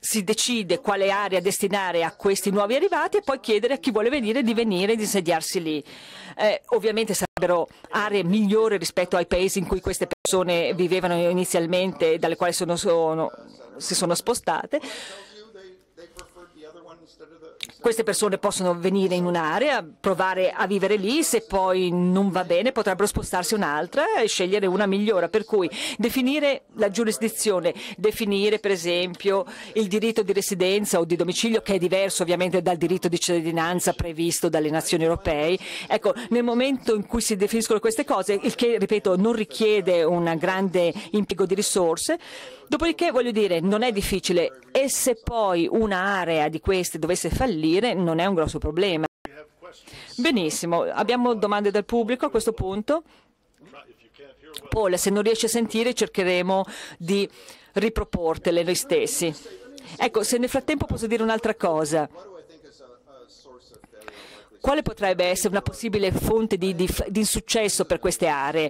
si decide quale area destinare a questi nuovi arrivati e poi chiedere a chi vuole venire di venire e di insediarsi lì. Eh, ovviamente sarebbero aree migliori rispetto ai paesi in cui queste persone vivevano inizialmente e dalle quali sono, sono, si sono spostate queste persone possono venire in un'area, provare a vivere lì, se poi non va bene potrebbero spostarsi un'altra e scegliere una migliore. Per cui definire la giurisdizione, definire per esempio il diritto di residenza o di domicilio, che è diverso ovviamente dal diritto di cittadinanza previsto dalle nazioni europee, ecco, nel momento in cui si definiscono queste cose, il che ripeto non richiede un grande impiego di risorse, dopodiché voglio dire non è difficile e se poi un'area di queste dovesse fallire, fallire non è un grosso problema. Benissimo, abbiamo domande dal pubblico a questo punto. Paul, se non riesci a sentire cercheremo di riproportele noi stessi. Ecco, se nel frattempo posso dire un'altra cosa. Quale potrebbe essere una possibile fonte di, di, di insuccesso per queste aree?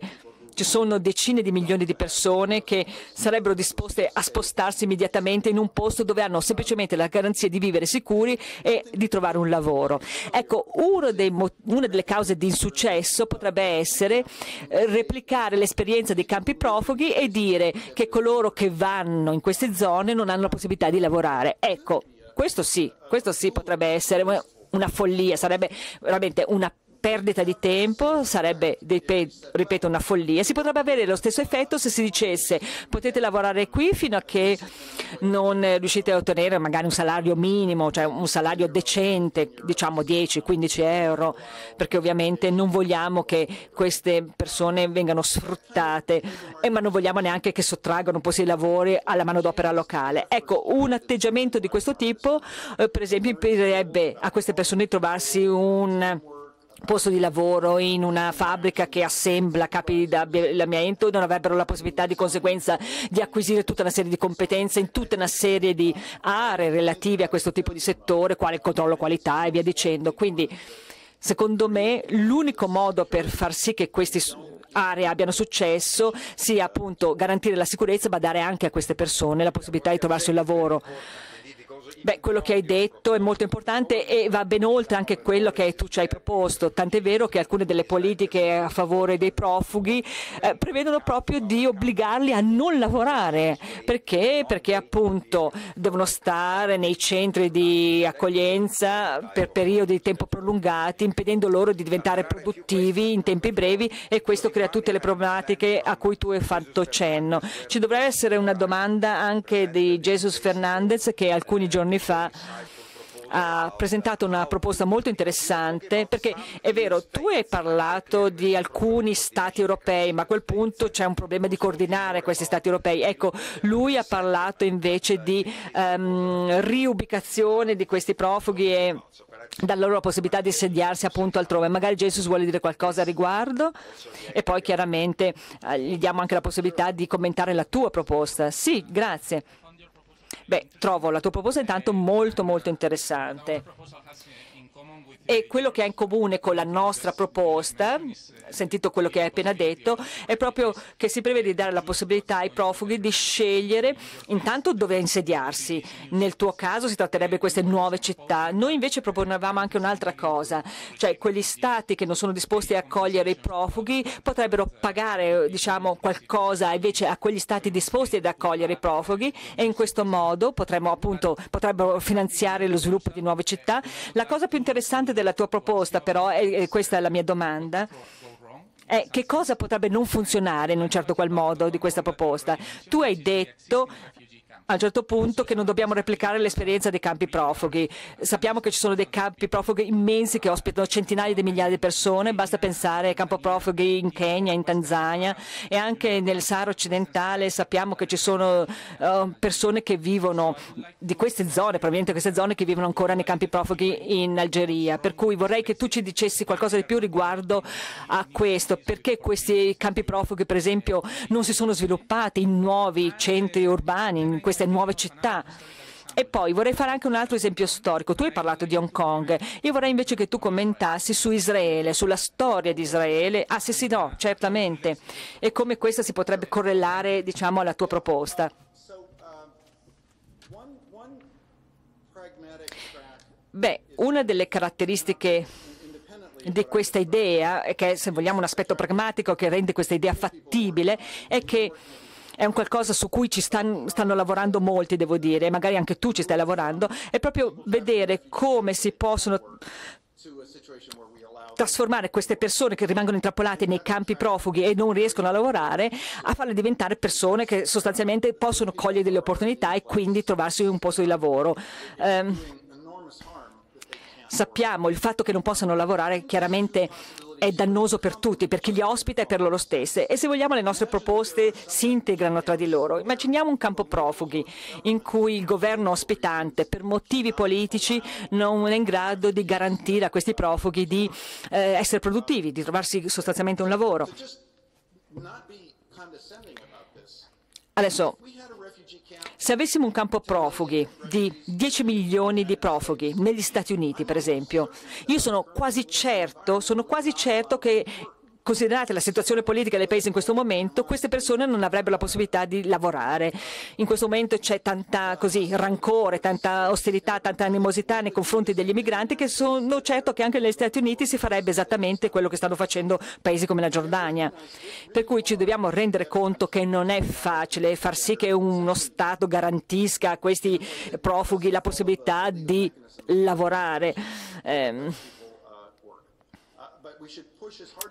ci sono decine di milioni di persone che sarebbero disposte a spostarsi immediatamente in un posto dove hanno semplicemente la garanzia di vivere sicuri e di trovare un lavoro. Ecco, dei, una delle cause di insuccesso potrebbe essere eh, replicare l'esperienza dei campi profughi e dire che coloro che vanno in queste zone non hanno la possibilità di lavorare. Ecco, questo sì, questo sì potrebbe essere una follia, sarebbe veramente una perdita di tempo, sarebbe, ripeto, una follia. Si potrebbe avere lo stesso effetto se si dicesse potete lavorare qui fino a che non riuscite a ottenere magari un salario minimo, cioè un salario decente, diciamo 10-15 euro, perché ovviamente non vogliamo che queste persone vengano sfruttate, eh, ma non vogliamo neanche che sottraggano posti di lavoro alla manodopera locale. Ecco, un atteggiamento di questo tipo, eh, per esempio, impedirebbe a queste persone di trovarsi un posto di lavoro in una fabbrica che assembla capi di abbigliamento non avrebbero la possibilità di conseguenza di acquisire tutta una serie di competenze in tutta una serie di aree relative a questo tipo di settore, quale il controllo qualità e via dicendo. Quindi secondo me l'unico modo per far sì che queste aree abbiano successo sia appunto garantire la sicurezza ma dare anche a queste persone la possibilità di trovarsi un lavoro. Beh, quello che hai detto è molto importante e va ben oltre anche quello che tu ci hai proposto, tant'è vero che alcune delle politiche a favore dei profughi eh, prevedono proprio di obbligarli a non lavorare, perché? perché appunto devono stare nei centri di accoglienza per periodi di tempo prolungati, impedendo loro di diventare produttivi in tempi brevi e questo crea tutte le problematiche a cui tu hai fatto cenno. Ci dovrebbe essere una domanda anche di Jesus Fernandez che alcuni giornali anni fa, ha presentato una proposta molto interessante perché è vero, tu hai parlato di alcuni stati europei, ma a quel punto c'è un problema di coordinare questi stati europei. Ecco, lui ha parlato invece di um, riubicazione di questi profughi e dalla loro possibilità di sediarsi appunto altrove. Magari Jesus vuole dire qualcosa a riguardo e poi chiaramente eh, gli diamo anche la possibilità di commentare la tua proposta. Sì, grazie. Beh, trovo la tua proposta intanto molto molto interessante. E quello che ha in comune con la nostra proposta, sentito quello che hai appena detto, è proprio che si prevede di dare la possibilità ai profughi di scegliere intanto dove insediarsi. Nel tuo caso si tratterebbe di queste nuove città. Noi invece proponevamo anche un'altra cosa, cioè quegli stati che non sono disposti a accogliere i profughi potrebbero pagare diciamo, qualcosa invece a quegli stati disposti ad accogliere i profughi e in questo modo potremmo, appunto, potrebbero finanziare lo sviluppo di nuove città. La cosa più interessante della tua proposta, però, e questa è la mia domanda, è che cosa potrebbe non funzionare in un certo qual modo di questa proposta? Tu hai detto a un certo punto che non dobbiamo replicare l'esperienza dei campi profughi. Sappiamo che ci sono dei campi profughi immensi che ospitano centinaia di migliaia di persone, basta pensare ai campi profughi in Kenya, in Tanzania e anche nel Sahara occidentale sappiamo che ci sono eh, persone che vivono di queste zone, provenienti da queste zone, che vivono ancora nei campi profughi in Algeria. Per cui vorrei che tu ci dicessi qualcosa di più riguardo a questo, perché questi campi profughi per esempio non si sono sviluppati in nuovi centri urbani, in queste queste nuove città. E poi vorrei fare anche un altro esempio storico. Tu hai parlato di Hong Kong. Io vorrei invece che tu commentassi su Israele, sulla storia di Israele. Ah, sì, sì, no, certamente. E come questa si potrebbe correlare, diciamo, alla tua proposta. Beh, una delle caratteristiche di questa idea, che è se vogliamo un aspetto pragmatico che rende questa idea fattibile, è che è un qualcosa su cui ci stanno, stanno lavorando molti, devo dire, e magari anche tu ci stai lavorando, è proprio vedere come si possono trasformare queste persone che rimangono intrappolate nei campi profughi e non riescono a lavorare a farle diventare persone che sostanzialmente possono cogliere delle opportunità e quindi trovarsi in un posto di lavoro. Eh, sappiamo il fatto che non possano lavorare chiaramente è dannoso per tutti, per chi li ospita e per loro stesse. E se vogliamo le nostre proposte si integrano tra di loro. Immaginiamo un campo profughi in cui il governo ospitante per motivi politici non è in grado di garantire a questi profughi di eh, essere produttivi, di trovarsi sostanzialmente un lavoro. Adesso se avessimo un campo profughi di 10 milioni di profughi negli Stati Uniti, per esempio, io sono quasi certo, sono quasi certo che considerate la situazione politica dei paesi in questo momento, queste persone non avrebbero la possibilità di lavorare. In questo momento c'è tanta così, rancore, tanta ostilità, tanta animosità nei confronti degli immigranti che sono certo che anche negli Stati Uniti si farebbe esattamente quello che stanno facendo paesi come la Giordania. Per cui ci dobbiamo rendere conto che non è facile far sì che uno Stato garantisca a questi profughi la possibilità di lavorare. Eh,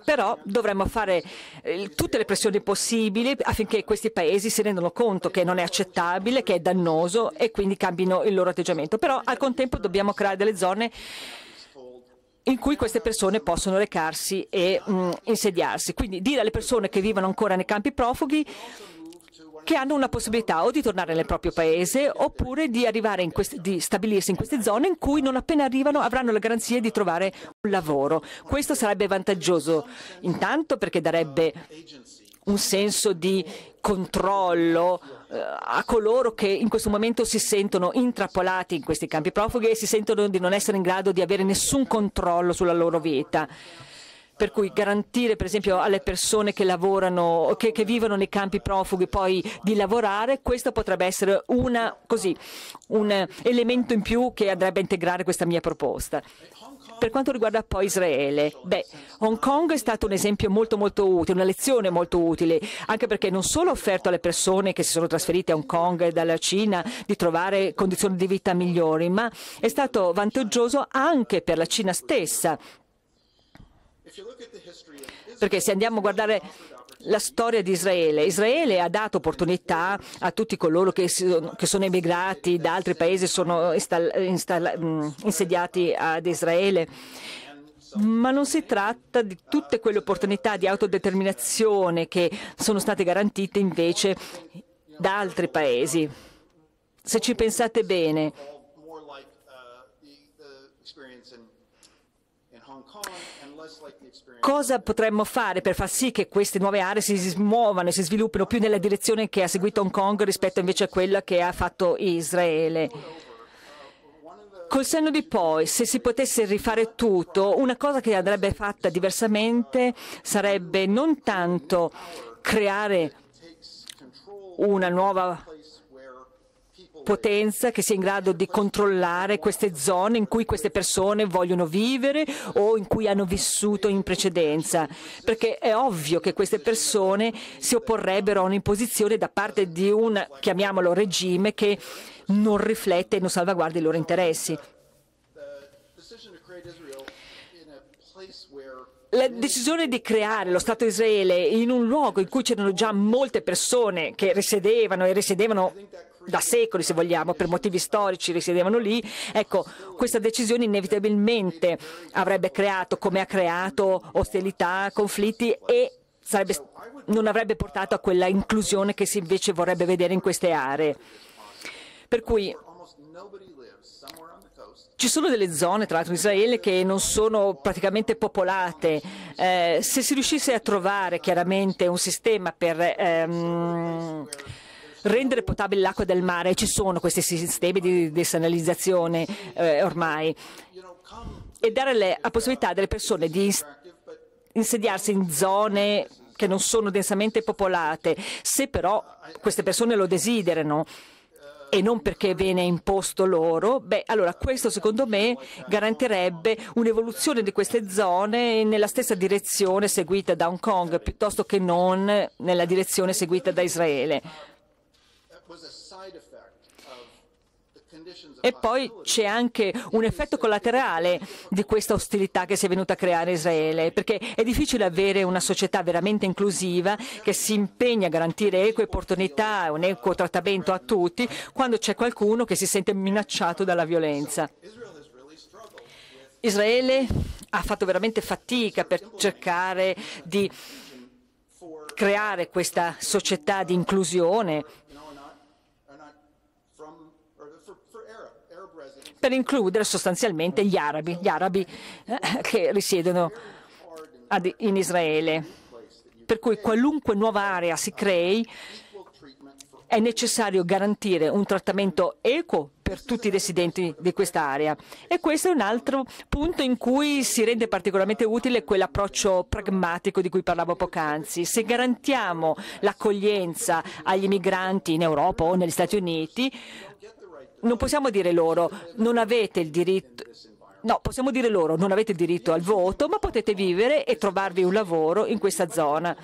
però dovremmo fare eh, tutte le pressioni possibili affinché questi paesi si rendano conto che non è accettabile, che è dannoso e quindi cambino il loro atteggiamento. Però al contempo dobbiamo creare delle zone in cui queste persone possono recarsi e mh, mm, insediarsi. Quindi dire alle persone che vivono ancora nei campi profughi che hanno una possibilità o di tornare nel proprio paese oppure di, in queste, di stabilirsi in queste zone in cui non appena arrivano avranno la garanzia di trovare un lavoro. Questo sarebbe vantaggioso intanto perché darebbe un senso di controllo eh, a coloro che in questo momento si sentono intrappolati in questi campi profughi e si sentono di non essere in grado di avere nessun controllo sulla loro vita per cui garantire per esempio alle persone che, lavorano, che, che vivono nei campi profughi poi di lavorare, questo potrebbe essere una, così, un elemento in più che andrebbe a integrare questa mia proposta. Per quanto riguarda poi Israele, beh, Hong Kong è stato un esempio molto molto utile, una lezione molto utile, anche perché non solo ha offerto alle persone che si sono trasferite a Hong Kong e dalla Cina di trovare condizioni di vita migliori, ma è stato vantaggioso anche per la Cina stessa perché se andiamo a guardare la storia di Israele, Israele ha dato opportunità a tutti coloro che, sono emigrati da altri paesi, sono mm, insediati ad Israele ma non si tratta di tutte quelle opportunità di autodeterminazione che sono state garantite invece da altri paesi. Se ci pensate bene, cosa potremmo fare per far sì che queste nuove aree si muovano e si sviluppino più nella direzione che ha seguito Hong Kong rispetto invece a quella che ha fatto Israele? Col senno di poi, se si potesse rifare tutto, una cosa che andrebbe fatta diversamente sarebbe non tanto creare una nuova potenza che sia in grado di controllare queste zone in cui queste persone vogliono vivere o in cui hanno vissuto in precedenza, perché è ovvio che queste persone si opporrebbero a un'imposizione da parte di un, chiamiamolo, regime che non riflette e non salvaguarda i loro interessi. La decisione di creare lo Stato Israele in un luogo in cui c'erano già molte persone che risiedevano e risiedevano da secoli, se vogliamo, per motivi storici risiedevano lì, ecco, questa decisione inevitabilmente avrebbe creato, come ha creato, ostilità, conflitti e sarebbe, non avrebbe portato a quella inclusione che si invece vorrebbe vedere in queste aree. Per cui ci sono delle zone, tra l'altro in Israele, che non sono praticamente popolate. Eh, se si riuscisse a trovare chiaramente un sistema per... Ehm, rendere potabile l'acqua del mare. Ci sono questi sistemi di desanalizzazione eh, ormai. E dare la possibilità alle persone di insediarsi in zone che non sono densamente popolate, se però queste persone lo desiderano e non perché viene imposto loro, beh, allora questo secondo me garantirebbe un'evoluzione di queste zone nella stessa direzione seguita da Hong Kong piuttosto che non nella direzione seguita da Israele. E poi c'è anche un effetto collaterale di questa ostilità che si è venuta a creare Israele, perché è difficile avere una società veramente inclusiva che si impegna a garantire eque opportunità e un equo trattamento a tutti quando c'è qualcuno che si sente minacciato dalla violenza. Israele ha fatto veramente fatica per cercare di creare questa società di inclusione per includere sostanzialmente gli arabi, gli arabi eh, che risiedono in Israele. Per cui qualunque nuova area si crei è necessario garantire un trattamento equo per tutti i residenti di quest'area. E questo è un altro punto in cui si rende particolarmente utile quell'approccio pragmatico di cui parlavo poc'anzi. Se garantiamo l'accoglienza agli migranti in Europa o negli Stati Uniti, non possiamo dire loro non avete il diritto No, possiamo dire loro non avete il diritto al voto, ma potete vivere e trovarvi un lavoro in questa zona.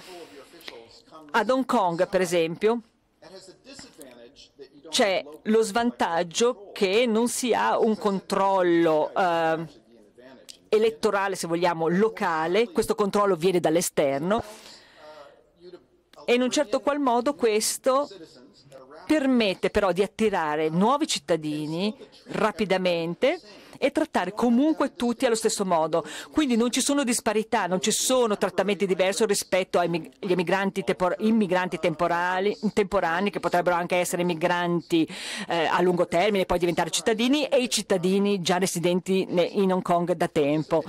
Ad Hong Kong, per esempio, c'è lo svantaggio che non si ha un controllo eh, elettorale, se vogliamo, locale, questo controllo viene dall'esterno e in un certo qual modo questo permette però di attirare nuovi cittadini rapidamente e trattare comunque tutti allo stesso modo. Quindi non ci sono disparità, non ci sono trattamenti diversi rispetto agli immigranti, tempor immigranti temporali, temporanei, che potrebbero anche essere migranti eh, a lungo termine, e poi diventare cittadini, e i cittadini già residenti in Hong Kong da tempo.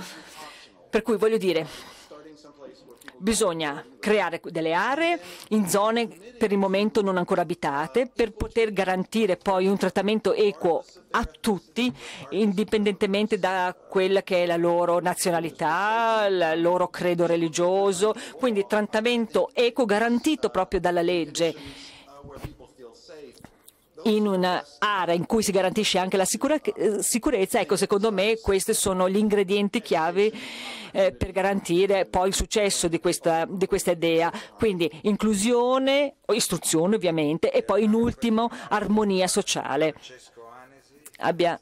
Per cui voglio dire, Bisogna creare delle aree in zone per il momento non ancora abitate per poter garantire poi un trattamento equo a tutti, indipendentemente da quella che è la loro nazionalità, il loro credo religioso, quindi trattamento equo garantito proprio dalla legge in un'area in cui si garantisce anche la sicura, eh, sicurezza, ecco, secondo me questi sono gli ingredienti chiavi eh, per garantire poi il successo di questa, di questa idea. Quindi inclusione, istruzione ovviamente, e poi in ultimo armonia sociale. Abbia...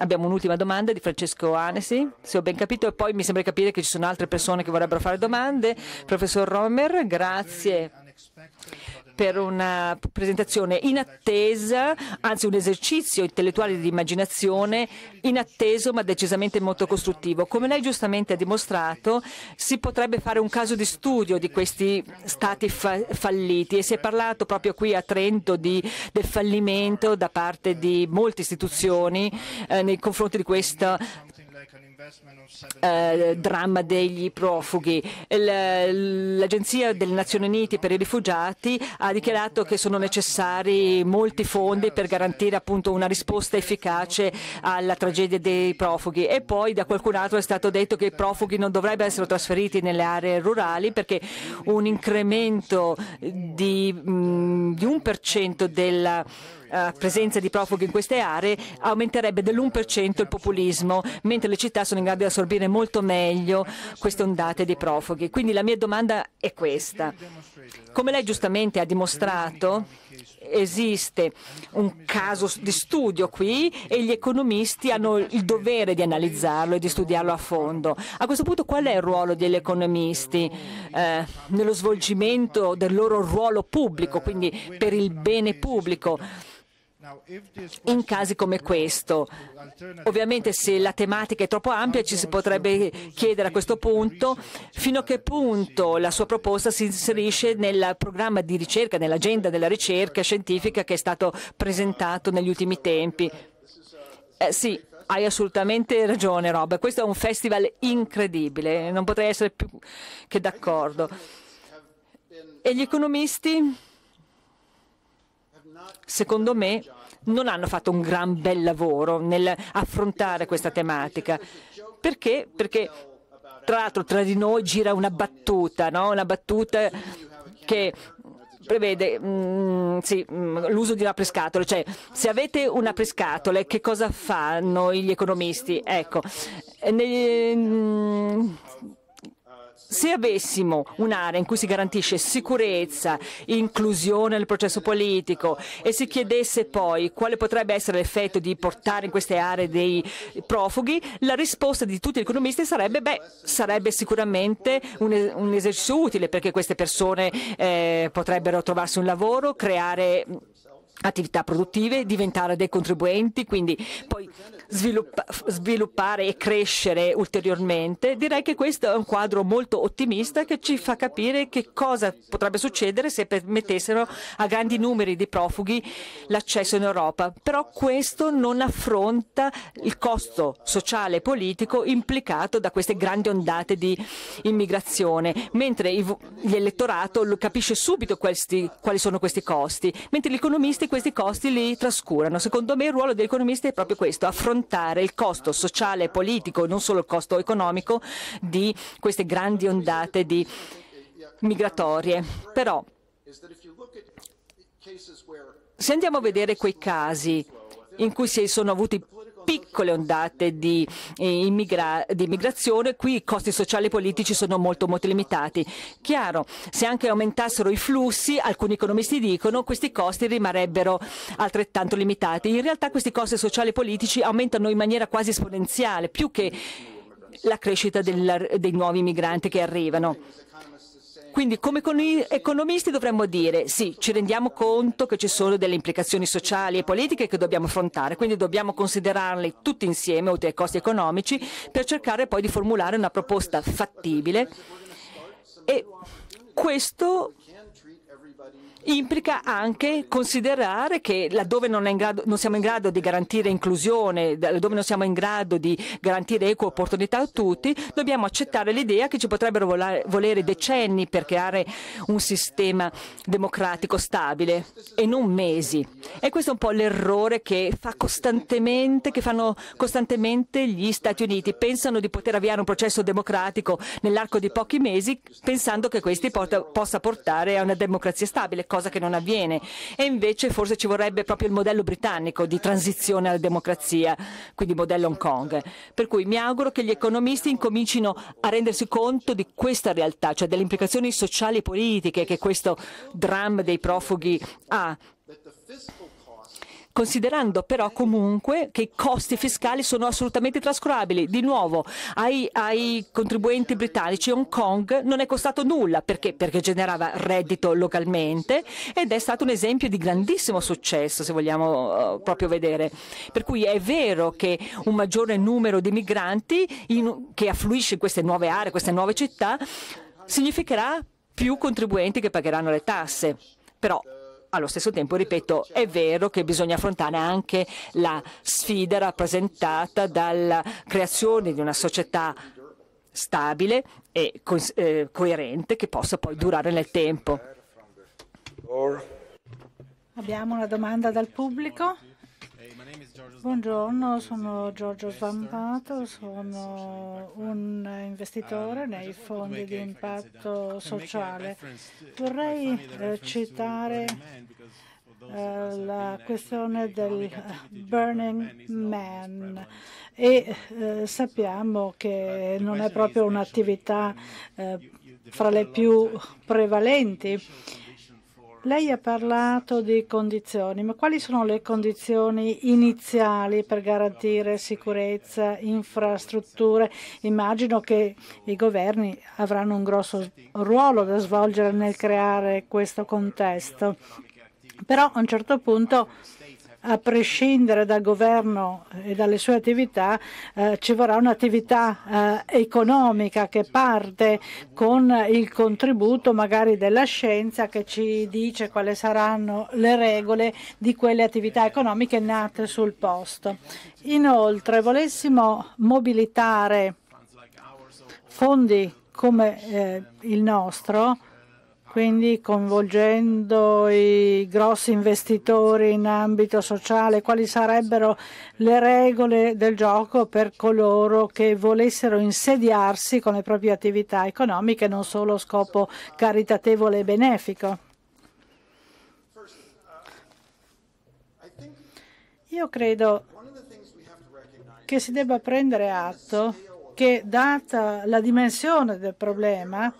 Abbiamo un'ultima domanda di Francesco Anesi, se ho ben capito, e poi mi sembra di capire che ci sono altre persone che vorrebbero fare domande. Professor Romer, grazie per una presentazione in attesa, anzi un esercizio intellettuale di immaginazione inatteso ma decisamente molto costruttivo. Come lei giustamente ha dimostrato, si potrebbe fare un caso di studio di questi stati fa falliti e si è parlato proprio qui a Trento di, del fallimento da parte di molte istituzioni eh, nei confronti di questo eh, dramma degli profughi. L'Agenzia delle Nazioni Unite per i rifugiati ha dichiarato che sono necessari molti fondi per garantire appunto, una risposta efficace alla tragedia dei profughi e poi da qualcun altro è stato detto che i profughi non dovrebbero essere trasferiti nelle aree rurali perché un incremento di, un per cento della eh, presenza di profughi in queste aree aumenterebbe dell'1% il populismo, mentre le città sono in grado di assorbire molto meglio queste ondate di profughi. Quindi la mia domanda è questa. Come lei giustamente ha dimostrato, esiste un caso di studio qui e gli economisti hanno il dovere di analizzarlo e di studiarlo a fondo. A questo punto qual è il ruolo degli economisti eh, nello svolgimento del loro ruolo pubblico, quindi per il bene pubblico? in casi come questo. Ovviamente se la tematica è troppo ampia ci si potrebbe chiedere a questo punto fino a che punto la sua proposta si inserisce nel programma di ricerca, nell'agenda della ricerca scientifica che è stato presentato negli ultimi tempi. Eh, sì, hai assolutamente ragione Rob, questo è un festival incredibile, non potrei essere più che d'accordo. E gli economisti, secondo me, non hanno fatto un gran bel lavoro nell'affrontare questa tematica. Perché? Perché tra l'altro tra di noi gira una battuta, no? una battuta che prevede mm, sì, mm, l'uso di una prescatola. cioè se avete una prescatola, che cosa fanno gli economisti? Ecco, ne, mm, se avessimo un'area in cui si garantisce sicurezza, inclusione nel processo politico e si chiedesse poi quale potrebbe essere l'effetto di portare in queste aree dei profughi, la risposta di tutti gli economisti sarebbe, beh, sarebbe sicuramente un, un, esercizio utile perché queste persone eh, potrebbero trovarsi un lavoro, creare attività produttive, diventare dei contribuenti, quindi poi sviluppa, sviluppare e crescere ulteriormente. Direi che questo è un quadro molto ottimista che ci fa capire che cosa potrebbe succedere se permettessero a grandi numeri di profughi l'accesso in Europa. Però questo non affronta il costo sociale e politico implicato da queste grandi ondate di immigrazione, mentre l'elettorato capisce subito questi, quali sono questi costi, mentre gli economisti questi costi li trascurano. Secondo me il ruolo dell'economista è proprio questo, affrontare il costo sociale e politico, non solo il costo economico, di queste grandi ondate di migratorie. Però se andiamo a vedere quei casi in cui si sono avuti piccole ondate di, eh, immigra- di immigrazione, qui i costi sociali e politici sono molto, molto limitati. Chiaro, se anche aumentassero i flussi, alcuni economisti dicono, questi costi rimarrebbero altrettanto limitati. In realtà questi costi sociali e politici aumentano in maniera quasi esponenziale, più che la crescita del, dei nuovi migranti che arrivano. Quindi come economisti dovremmo dire sì, ci rendiamo conto che ci sono delle implicazioni sociali e politiche che dobbiamo affrontare, quindi dobbiamo considerarle tutti insieme, oltre ai costi economici, per cercare poi di formulare una proposta fattibile e questo implica anche considerare che laddove non, grado, non, siamo in grado di garantire inclusione, laddove non siamo in grado di garantire equa opportunità a tutti, dobbiamo accettare l'idea che ci potrebbero volare, volere decenni per creare un sistema democratico stabile e non mesi. E questo è un po' l'errore che, fa che fanno costantemente gli Stati Uniti. Pensano di poter avviare un processo democratico nell'arco di pochi mesi pensando che questi porta, possa portare a una democrazia stabile cosa che non avviene. E invece forse ci vorrebbe proprio il modello britannico di transizione alla democrazia, quindi modello Hong Kong. Per cui mi auguro che gli economisti incomincino a rendersi conto di questa realtà, cioè delle implicazioni sociali e politiche che questo dramma dei profughi ha considerando però comunque che i costi fiscali sono assolutamente trascurabili. Di nuovo, ai, ai contribuenti britannici Hong Kong non è costato nulla perché? perché generava reddito localmente ed è stato un esempio di grandissimo successo, se vogliamo uh, proprio vedere. Per cui è vero che un maggiore numero di migranti in, che affluisce in queste nuove aree, queste nuove città, significherà più contribuenti che pagheranno le tasse. Però allo stesso tempo, ripeto, è vero che bisogna affrontare anche la sfida rappresentata dalla creazione di una società stabile e co eh, coerente che possa poi durare nel tempo. Abbiamo una domanda dal pubblico. Buongiorno, sono Giorgio Svampato, sono un investitore ah, nei fondi di impatto sociale. Eh, Vorrei eh, citare la questione del Burning Man e eh, sappiamo che uh, non è proprio un'attività um, eh, fra le più prevalenti lei ha parlato di condizioni, ma quali sono le condizioni iniziali per garantire sicurezza, infrastrutture? Immagino che i governi avranno un grosso ruolo da svolgere nel creare questo contesto. Però a un certo punto a prescindere dal governo e dalle sue attività, eh, ci vorrà un'attività eh, economica che parte con il contributo magari della scienza che ci dice quali saranno le regole di quelle attività economiche nate sul posto. Inoltre, volessimo mobilitare fondi come eh, il nostro, quindi coinvolgendo i grossi investitori in ambito sociale, quali sarebbero le regole del gioco per coloro che volessero insediarsi con le proprie attività economiche, non solo a scopo caritatevole e benefico. Io credo che si debba prendere atto che, data la dimensione del problema,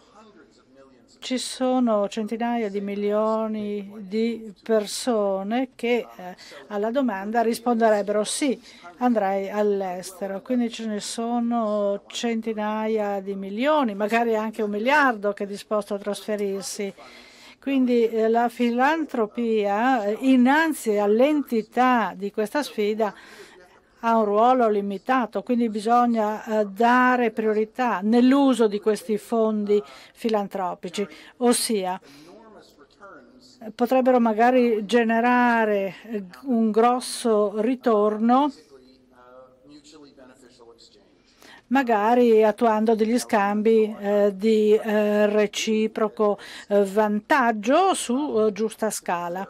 ci sono centinaia di milioni di persone che eh, alla domanda risponderebbero sì, andrei all'estero. Quindi ce ne sono centinaia di milioni, magari anche un miliardo che è disposto a trasferirsi. Quindi eh, la filantropia, eh, innanzi all'entità di questa sfida, ha un ruolo limitato, quindi bisogna eh, dare priorità nell'uso di questi fondi filantropici, ossia eh, potrebbero magari generare eh, un grosso ritorno magari attuando degli scambi eh, di eh, reciproco eh, vantaggio su giusta scala.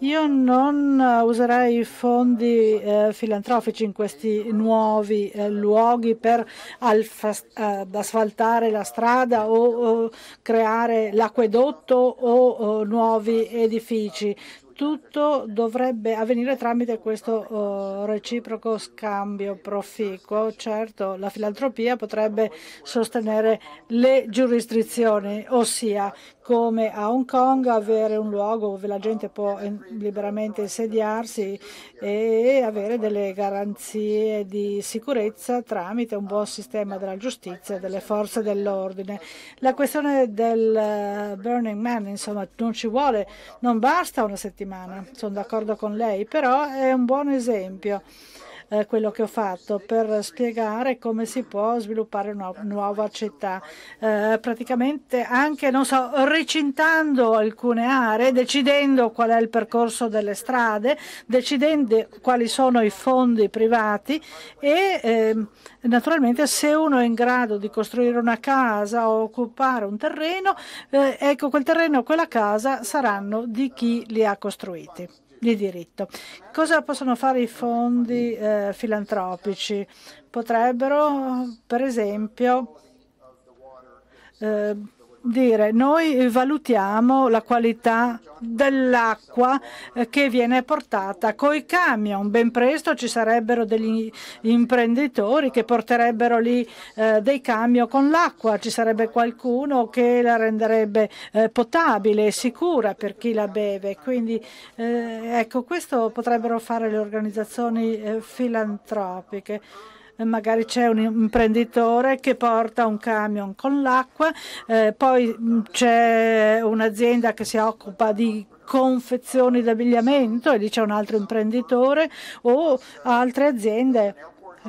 Io non eh, userei fondi eh, filantrofici in questi nuovi eh, luoghi per alfas, eh, asfaltare la strada o, o creare l'acquedotto o, o nuovi edifici tutto dovrebbe avvenire tramite questo oh, reciproco scambio proficuo. Certo, la filantropia potrebbe sostenere le giurisdizioni, ossia come a Hong Kong avere un luogo dove la gente può eh, liberamente insediarsi e avere delle garanzie di sicurezza tramite un buon sistema della giustizia e delle forze dell'ordine. La questione del eh, Burning Man, insomma, non ci vuole, non basta una settimana settimana. Sono d'accordo con lei, però è un buon esempio eh, quello che ho fatto per spiegare come si può sviluppare una nuova città. Eh, praticamente anche, non so, recintando alcune aree, decidendo qual è il percorso delle strade, decidendo quali sono i fondi privati e eh, naturalmente se uno è in grado di costruire una casa o occupare un terreno, eh, ecco quel terreno, o quella casa saranno di chi li ha costruiti di diritto. Cosa possono fare i fondi eh, filantropici? Potrebbero, per esempio, eh, dire noi valutiamo la qualità dell'acqua eh, che viene portata coi camion. Ben presto ci sarebbero degli imprenditori che porterebbero lì eh, dei camion con l'acqua, ci sarebbe qualcuno che la renderebbe eh, potabile e sicura per chi la beve. Quindi eh, ecco, questo potrebbero fare le organizzazioni eh, filantropiche magari c'è un imprenditore che porta un camion con l'acqua, eh, poi mm, c'è un'azienda che si occupa di confezioni d'abbigliamento e lì c'è un altro imprenditore o altre aziende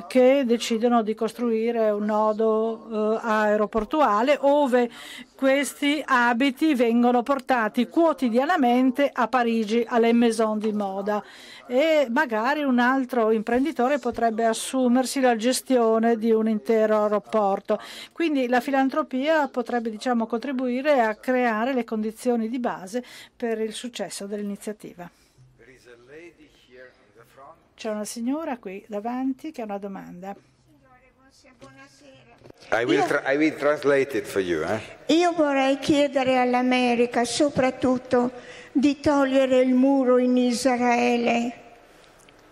che decidono di costruire un nodo eh, aeroportuale ove questi abiti vengono portati quotidianamente a Parigi alle maison di moda e magari un altro imprenditore potrebbe assumersi la gestione di un intero aeroporto. Quindi la filantropia potrebbe diciamo, contribuire a creare le condizioni di base per il successo dell'iniziativa. C'è una signora qui davanti che ha una domanda. Buonasera. I will, translate it for you, eh? io vorrei chiedere all'America soprattutto di togliere il muro in Israele.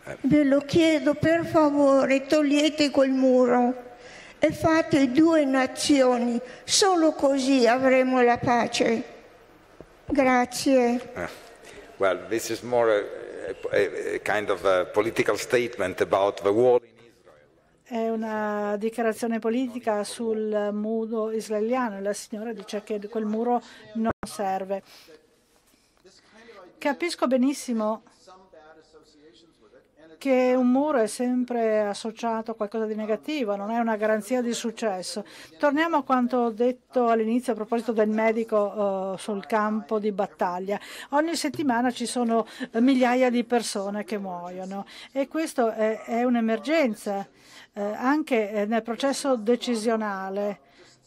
Eh. Ve lo chiedo per favore, togliete quel muro e fate due nazioni, solo così avremo la pace. Grazie. Eh. Well, this is more a a kind of a political statement about the war in è una dichiarazione politica sul muro israeliano. e La signora dice che quel muro non serve. Capisco benissimo perché un muro è sempre associato a qualcosa di negativo, non è una garanzia di successo. Torniamo a quanto ho detto all'inizio a proposito del medico uh, sul campo di battaglia. Ogni settimana ci sono eh, migliaia di persone che muoiono e questa è, è un'emergenza eh, anche eh, nel processo decisionale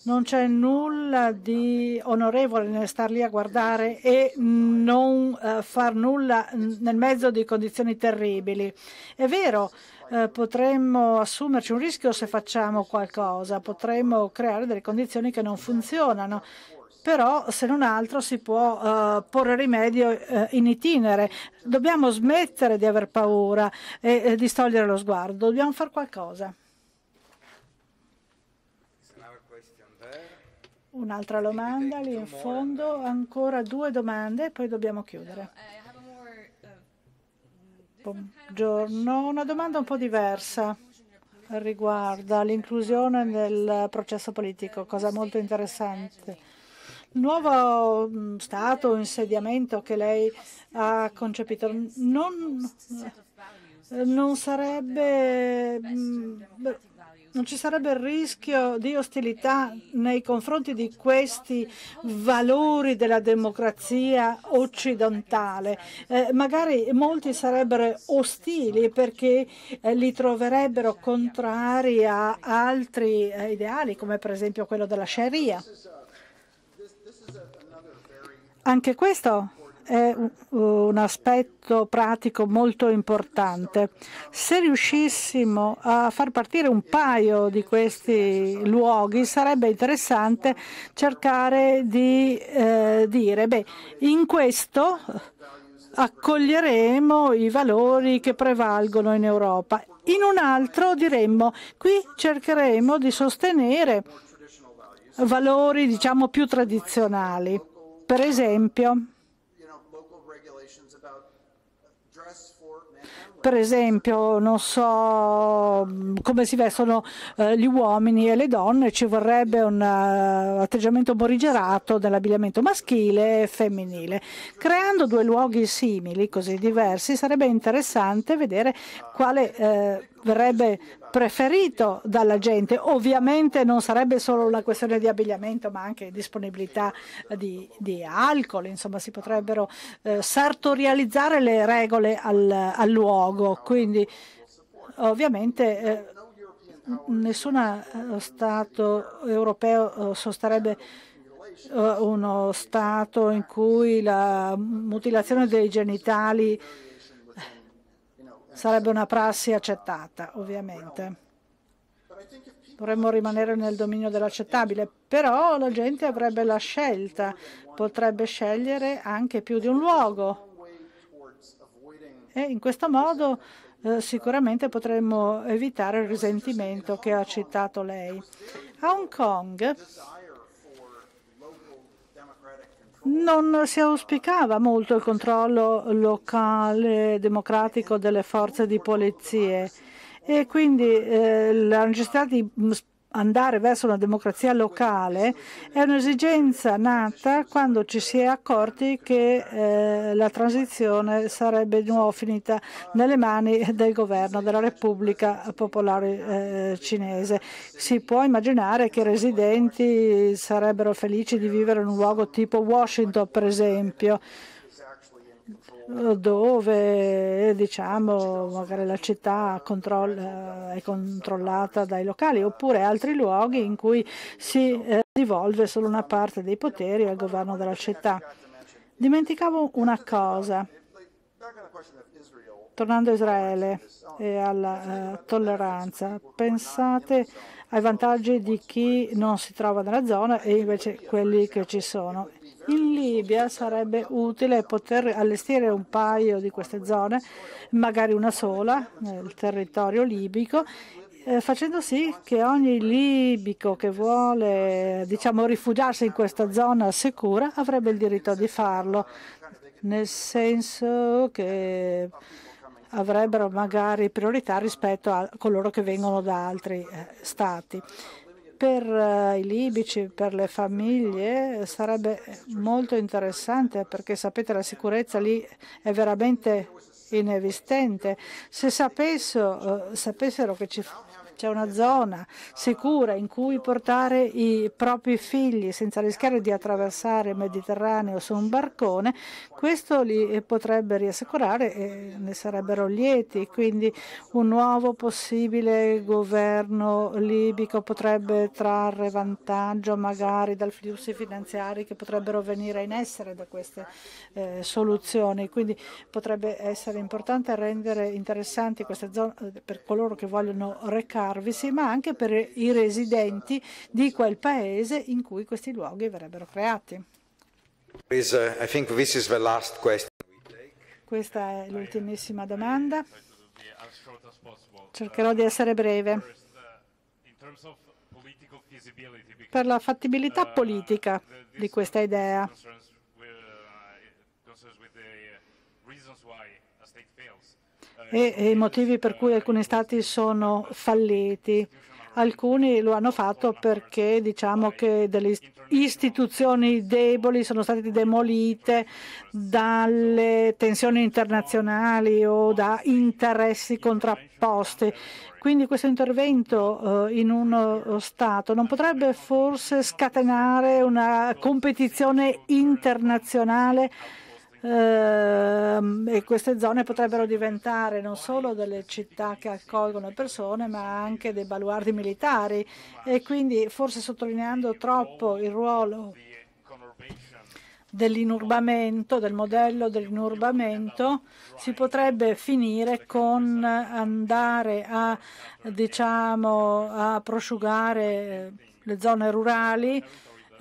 non c'è nulla di onorevole nel star lì a guardare e non uh, far nulla nel mezzo di condizioni terribili. È vero, uh, potremmo assumerci un rischio se facciamo qualcosa, potremmo creare delle condizioni che non funzionano però se non altro si può uh, porre rimedio uh, in itinere. Dobbiamo smettere di aver paura e, e distogliere lo sguardo, dobbiamo fare qualcosa. Un'altra domanda lì in fondo, ancora due domande e poi dobbiamo chiudere. Eh, uh, Buongiorno, una domanda un po' diversa riguarda l'inclusione nel processo politico, cosa molto interessante. Il nuovo mm, stato, insediamento che lei ha concepito non, non sarebbe non ci sarebbe il rischio di ostilità nei confronti di questi valori della democrazia occidentale. Eh, magari molti sarebbero ostili perché eh, li troverebbero contrari a altri eh, ideali, come per esempio quello della Sharia. Anche questo è un aspetto pratico molto importante. Se riuscissimo a far partire un paio di questi luoghi sarebbe interessante cercare di eh, dire, beh, in questo accoglieremo i valori che prevalgono in Europa. In un altro diremmo, qui cercheremo di sostenere valori diciamo più tradizionali. Per esempio, per esempio, non so come si vestono eh, gli uomini e le donne, ci vorrebbe un eh, atteggiamento morigerato dell'abbigliamento maschile e femminile. Creando due luoghi simili, così diversi, sarebbe interessante vedere quale eh, verrebbe preferito dalla gente. Ovviamente non sarebbe solo una questione di abbigliamento, ma anche disponibilità di, di alcol, insomma si potrebbero eh, sartorializzare le regole al, al luogo. Quindi ovviamente eh, nessun eh, Stato europeo eh, sosterebbe eh, uno Stato in cui la mutilazione dei genitali sarebbe una prassi accettata, ovviamente. Vorremmo rimanere nel dominio dell'accettabile, però la gente avrebbe la scelta, potrebbe scegliere anche più di un luogo. E in questo modo eh, sicuramente potremmo evitare il risentimento che ha citato lei. A Hong Kong non si auspicava molto il controllo locale democratico delle forze di polizia e quindi eh, la necessità di andare verso una democrazia locale è un'esigenza nata quando ci si è accorti che eh, la transizione sarebbe di nuovo finita nelle mani del governo della Repubblica Popolare eh, Cinese. Si può immaginare che i residenti sarebbero felici di vivere in un luogo tipo Washington, per esempio dove diciamo magari la città controlla, eh, è controllata dai locali oppure altri luoghi in cui si eh, rivolve solo una parte dei poteri al governo della città. Dimenticavo una cosa. Tornando a Israele e alla eh, tolleranza, pensate ai vantaggi di chi non si trova nella zona e invece quelli che ci sono. In Libia sarebbe utile poter allestire un paio di queste zone, magari una sola nel territorio libico, eh, facendo sì che ogni libico che vuole diciamo, rifugiarsi in questa zona sicura avrebbe il diritto di farlo, nel senso che avrebbero magari priorità rispetto a coloro che vengono da altri eh, stati per eh, i libici, per le famiglie sarebbe molto interessante perché sapete la sicurezza lì è veramente inesistente. Se sapessero, eh, sapessero che ci c'è una zona sicura in cui portare i propri figli senza rischiare di attraversare il Mediterraneo su un barcone, questo li eh, potrebbe riassicurare e ne sarebbero lieti. Quindi un nuovo possibile governo libico potrebbe trarre vantaggio magari dal flussi finanziari che potrebbero venire in essere da queste eh, soluzioni. Quindi potrebbe essere importante rendere interessanti queste zone eh, per coloro che vogliono recare privarvisi, ma anche per i residenti di quel paese in cui questi luoghi verrebbero creati. Uh, questa è l'ultimissima domanda. Cercherò di essere breve. Uh, per la fattibilità uh, politica di questa idea, e, i motivi per cui alcuni stati sono falliti. Alcuni lo hanno fatto perché diciamo che delle istituzioni deboli sono state demolite dalle tensioni internazionali o da interessi contrapposti. Quindi questo intervento eh, in uno eh, Stato non potrebbe forse scatenare una competizione internazionale Ehm, e queste zone potrebbero diventare non solo delle città che accolgono persone ma anche dei baluardi militari e quindi forse sottolineando troppo il ruolo dell'inurbamento, del modello dell'inurbamento, si potrebbe finire con andare a, diciamo, a prosciugare le zone rurali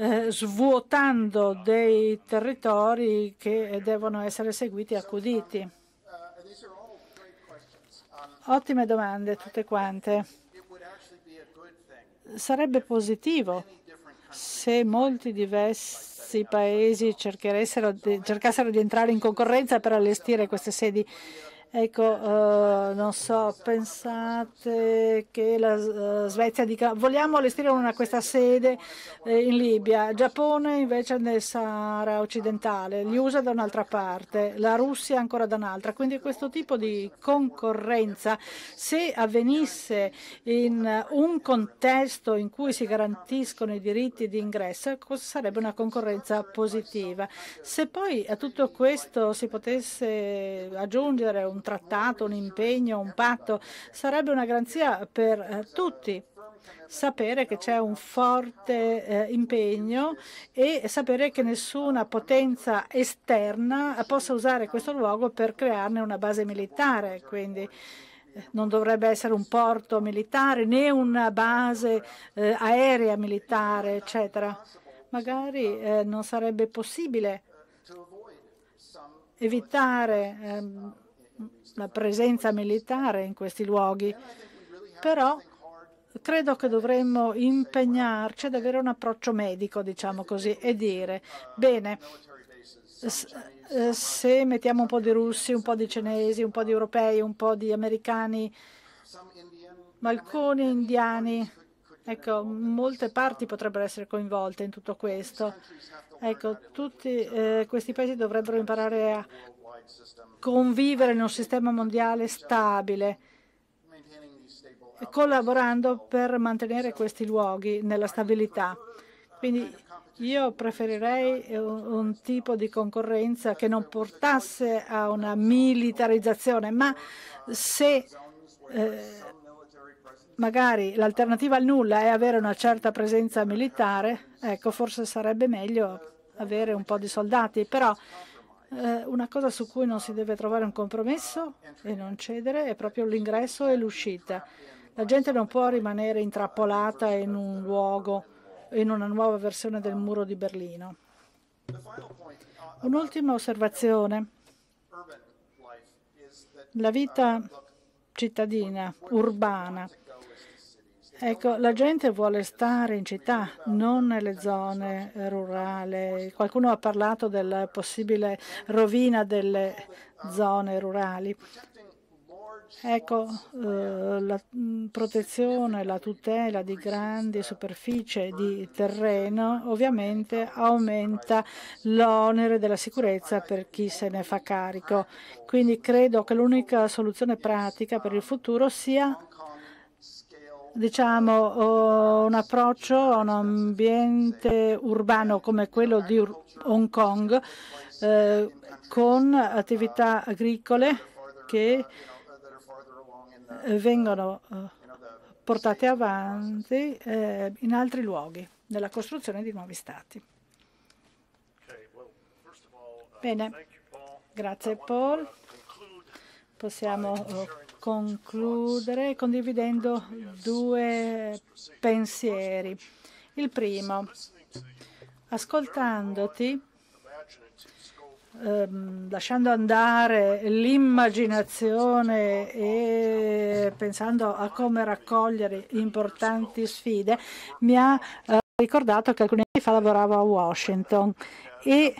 eh, svuotando dei territori che devono essere seguiti e accuditi. Ottime domande tutte quante. Sarebbe positivo se molti diversi paesi cercassero di entrare in concorrenza per allestire queste sedi Ecco, eh, non so, pensate che la eh, Svezia dica vogliamo allestire una, questa sede eh, in Libia, Giappone invece nel Sahara occidentale, gli USA da un'altra parte, la Russia ancora da un'altra. Quindi questo tipo di concorrenza, se avvenisse in un contesto in cui si garantiscono i diritti di ingresso, ecco, sarebbe una concorrenza positiva. Se poi a tutto questo si potesse aggiungere un un trattato, un impegno, un patto, sarebbe una garanzia per eh, tutti sapere che c'è un forte eh, impegno e sapere che nessuna potenza esterna possa usare questo luogo per crearne una base militare. Quindi eh, non dovrebbe essere un porto militare né una base eh, aerea militare, eccetera. Magari eh, non sarebbe possibile evitare. Ehm, la presenza militare in questi luoghi, però credo che dovremmo impegnarci ad avere un approccio medico, diciamo così, e dire, bene, eh, se mettiamo un po' di russi, un po' di cinesi, un po' di europei, un po' di americani, ma alcuni indiani, ecco, molte parti potrebbero essere coinvolte in tutto questo. Ecco, tutti eh, questi paesi dovrebbero imparare a convivere in un sistema mondiale stabile, collaborando per mantenere questi luoghi nella stabilità. Quindi io preferirei un, un tipo di concorrenza che non portasse a una militarizzazione, ma se eh, magari l'alternativa al nulla è avere una certa presenza militare, ecco, forse sarebbe meglio avere un po' di soldati, però eh, una cosa su cui non si deve trovare un compromesso e non cedere è proprio l'ingresso e l'uscita. La gente non può rimanere intrappolata in un luogo, in una nuova versione del muro di Berlino. Un'ultima osservazione. La vita cittadina, urbana, Ecco, la gente vuole stare in città, non nelle zone rurali. Qualcuno ha parlato della possibile rovina delle zone rurali. Ecco, eh, la mm, protezione, la tutela di grandi superfici di terreno ovviamente aumenta l'onere della sicurezza per chi se ne fa carico. Quindi credo che l'unica soluzione pratica per il futuro sia diciamo, un approccio a un ambiente urbano come quello di Hong Kong eh, con attività agricole che eh, vengono eh, portate avanti eh, in altri luoghi nella costruzione di nuovi stati. Bene, grazie Paul. Possiamo oh, concludere condividendo due pensieri. Il primo, ascoltandoti, ehm, lasciando andare l'immaginazione e pensando a come raccogliere importanti sfide, mi ha eh, ricordato che alcuni anni fa lavoravo a Washington e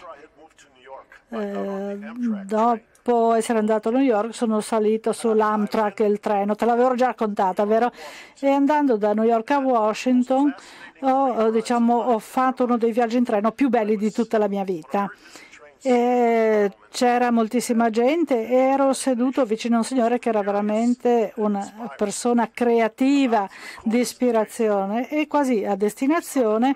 eh, dopo dopo essere andato a New York sono salito sull'Amtrak, il treno, te l'avevo già raccontata, vero? E andando da New York a Washington ho, diciamo, ho fatto uno dei viaggi in treno più belli di tutta la mia vita. E c'era moltissima gente e ero seduto vicino a un signore che era veramente una persona creativa di ispirazione e quasi a destinazione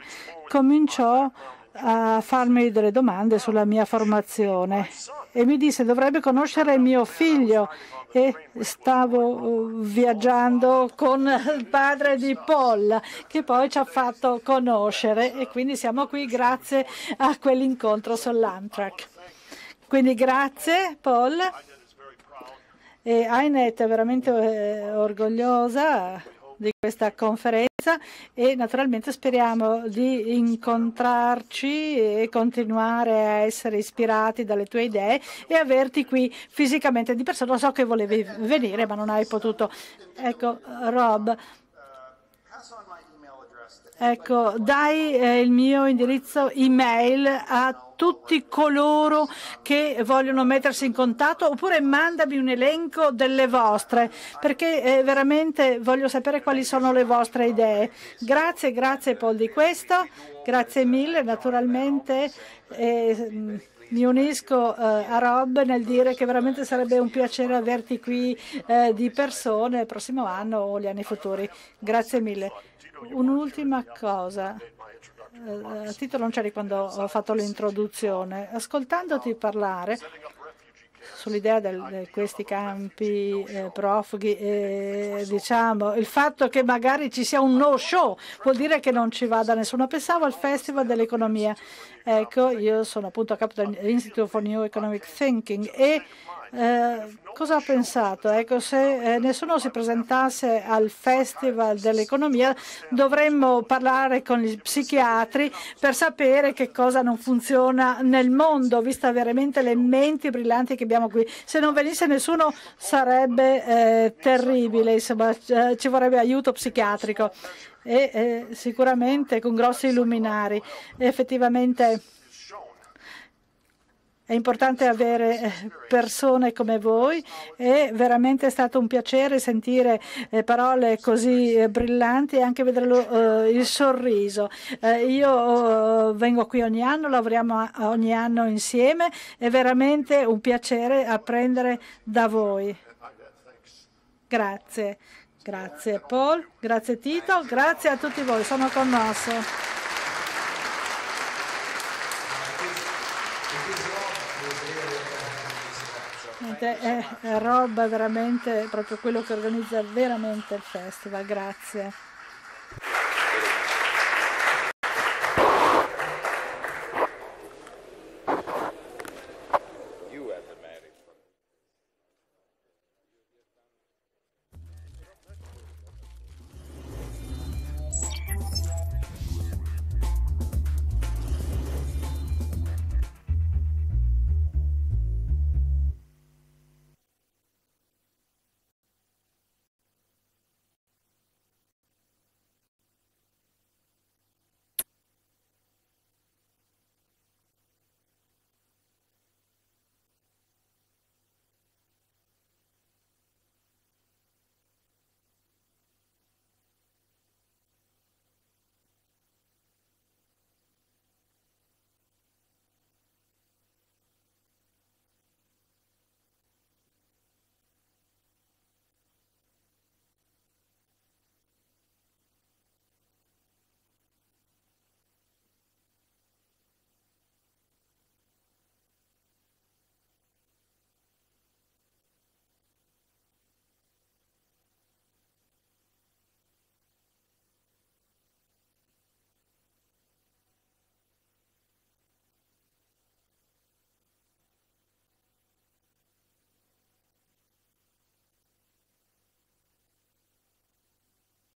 cominciò a farmi delle domande sulla mia formazione e mi disse dovrebbe conoscere mio figlio e stavo uh, viaggiando con il padre di Paul che poi ci ha fatto conoscere e quindi siamo qui grazie a quell'incontro sull'Amtrak. Quindi grazie Paul e Ainet è veramente eh, orgogliosa di questa conferenza e naturalmente speriamo di incontrarci e continuare a essere ispirati dalle tue idee e averti qui fisicamente di persona. so che volevi venire ma non hai potuto. Ecco, Rob. Ecco, dai eh, il mio indirizzo email a tutti tutti coloro che vogliono mettersi in contatto oppure mandami un elenco delle vostre perché eh, veramente voglio sapere quali sono le vostre idee. Grazie, grazie Paul di questo, grazie mille naturalmente. Eh, mi unisco eh, a Rob nel dire che veramente sarebbe un piacere averti qui eh, di persone il prossimo anno o gli anni futuri. Grazie mille. Un'ultima cosa. Eh, a titolo non c'eri quando ho fatto l'introduzione. Ascoltandoti parlare sull'idea di questi campi eh, profughi, eh, diciamo, il fatto che magari ci sia un no show vuol dire che non ci vada nessuno. Pensavo al Festival dell'economia Ecco, io sono appunto a capo dell'Institute for New Economic Thinking e eh, cosa ho pensato? Ecco, se eh, nessuno si presentasse al Festival dell'Economia dovremmo parlare con gli psichiatri per sapere che cosa non funziona nel mondo, vista veramente le menti brillanti che abbiamo qui. Se non venisse nessuno sarebbe eh, terribile, insomma, eh, ci vorrebbe aiuto psichiatrico e eh, sicuramente con grossi luminari. Effettivamente è importante avere eh, persone come voi e veramente è stato un piacere sentire eh, parole così eh, brillanti e anche vedere lo, il sorriso. io vengo qui ogni anno, lavoriamo ogni anno insieme, è veramente un piacere apprendere da voi. Grazie. Grazie Paul, grazie Tito, grazie a tutti voi, sono commosso. È, è roba veramente, proprio quello che organizza veramente il festival, grazie.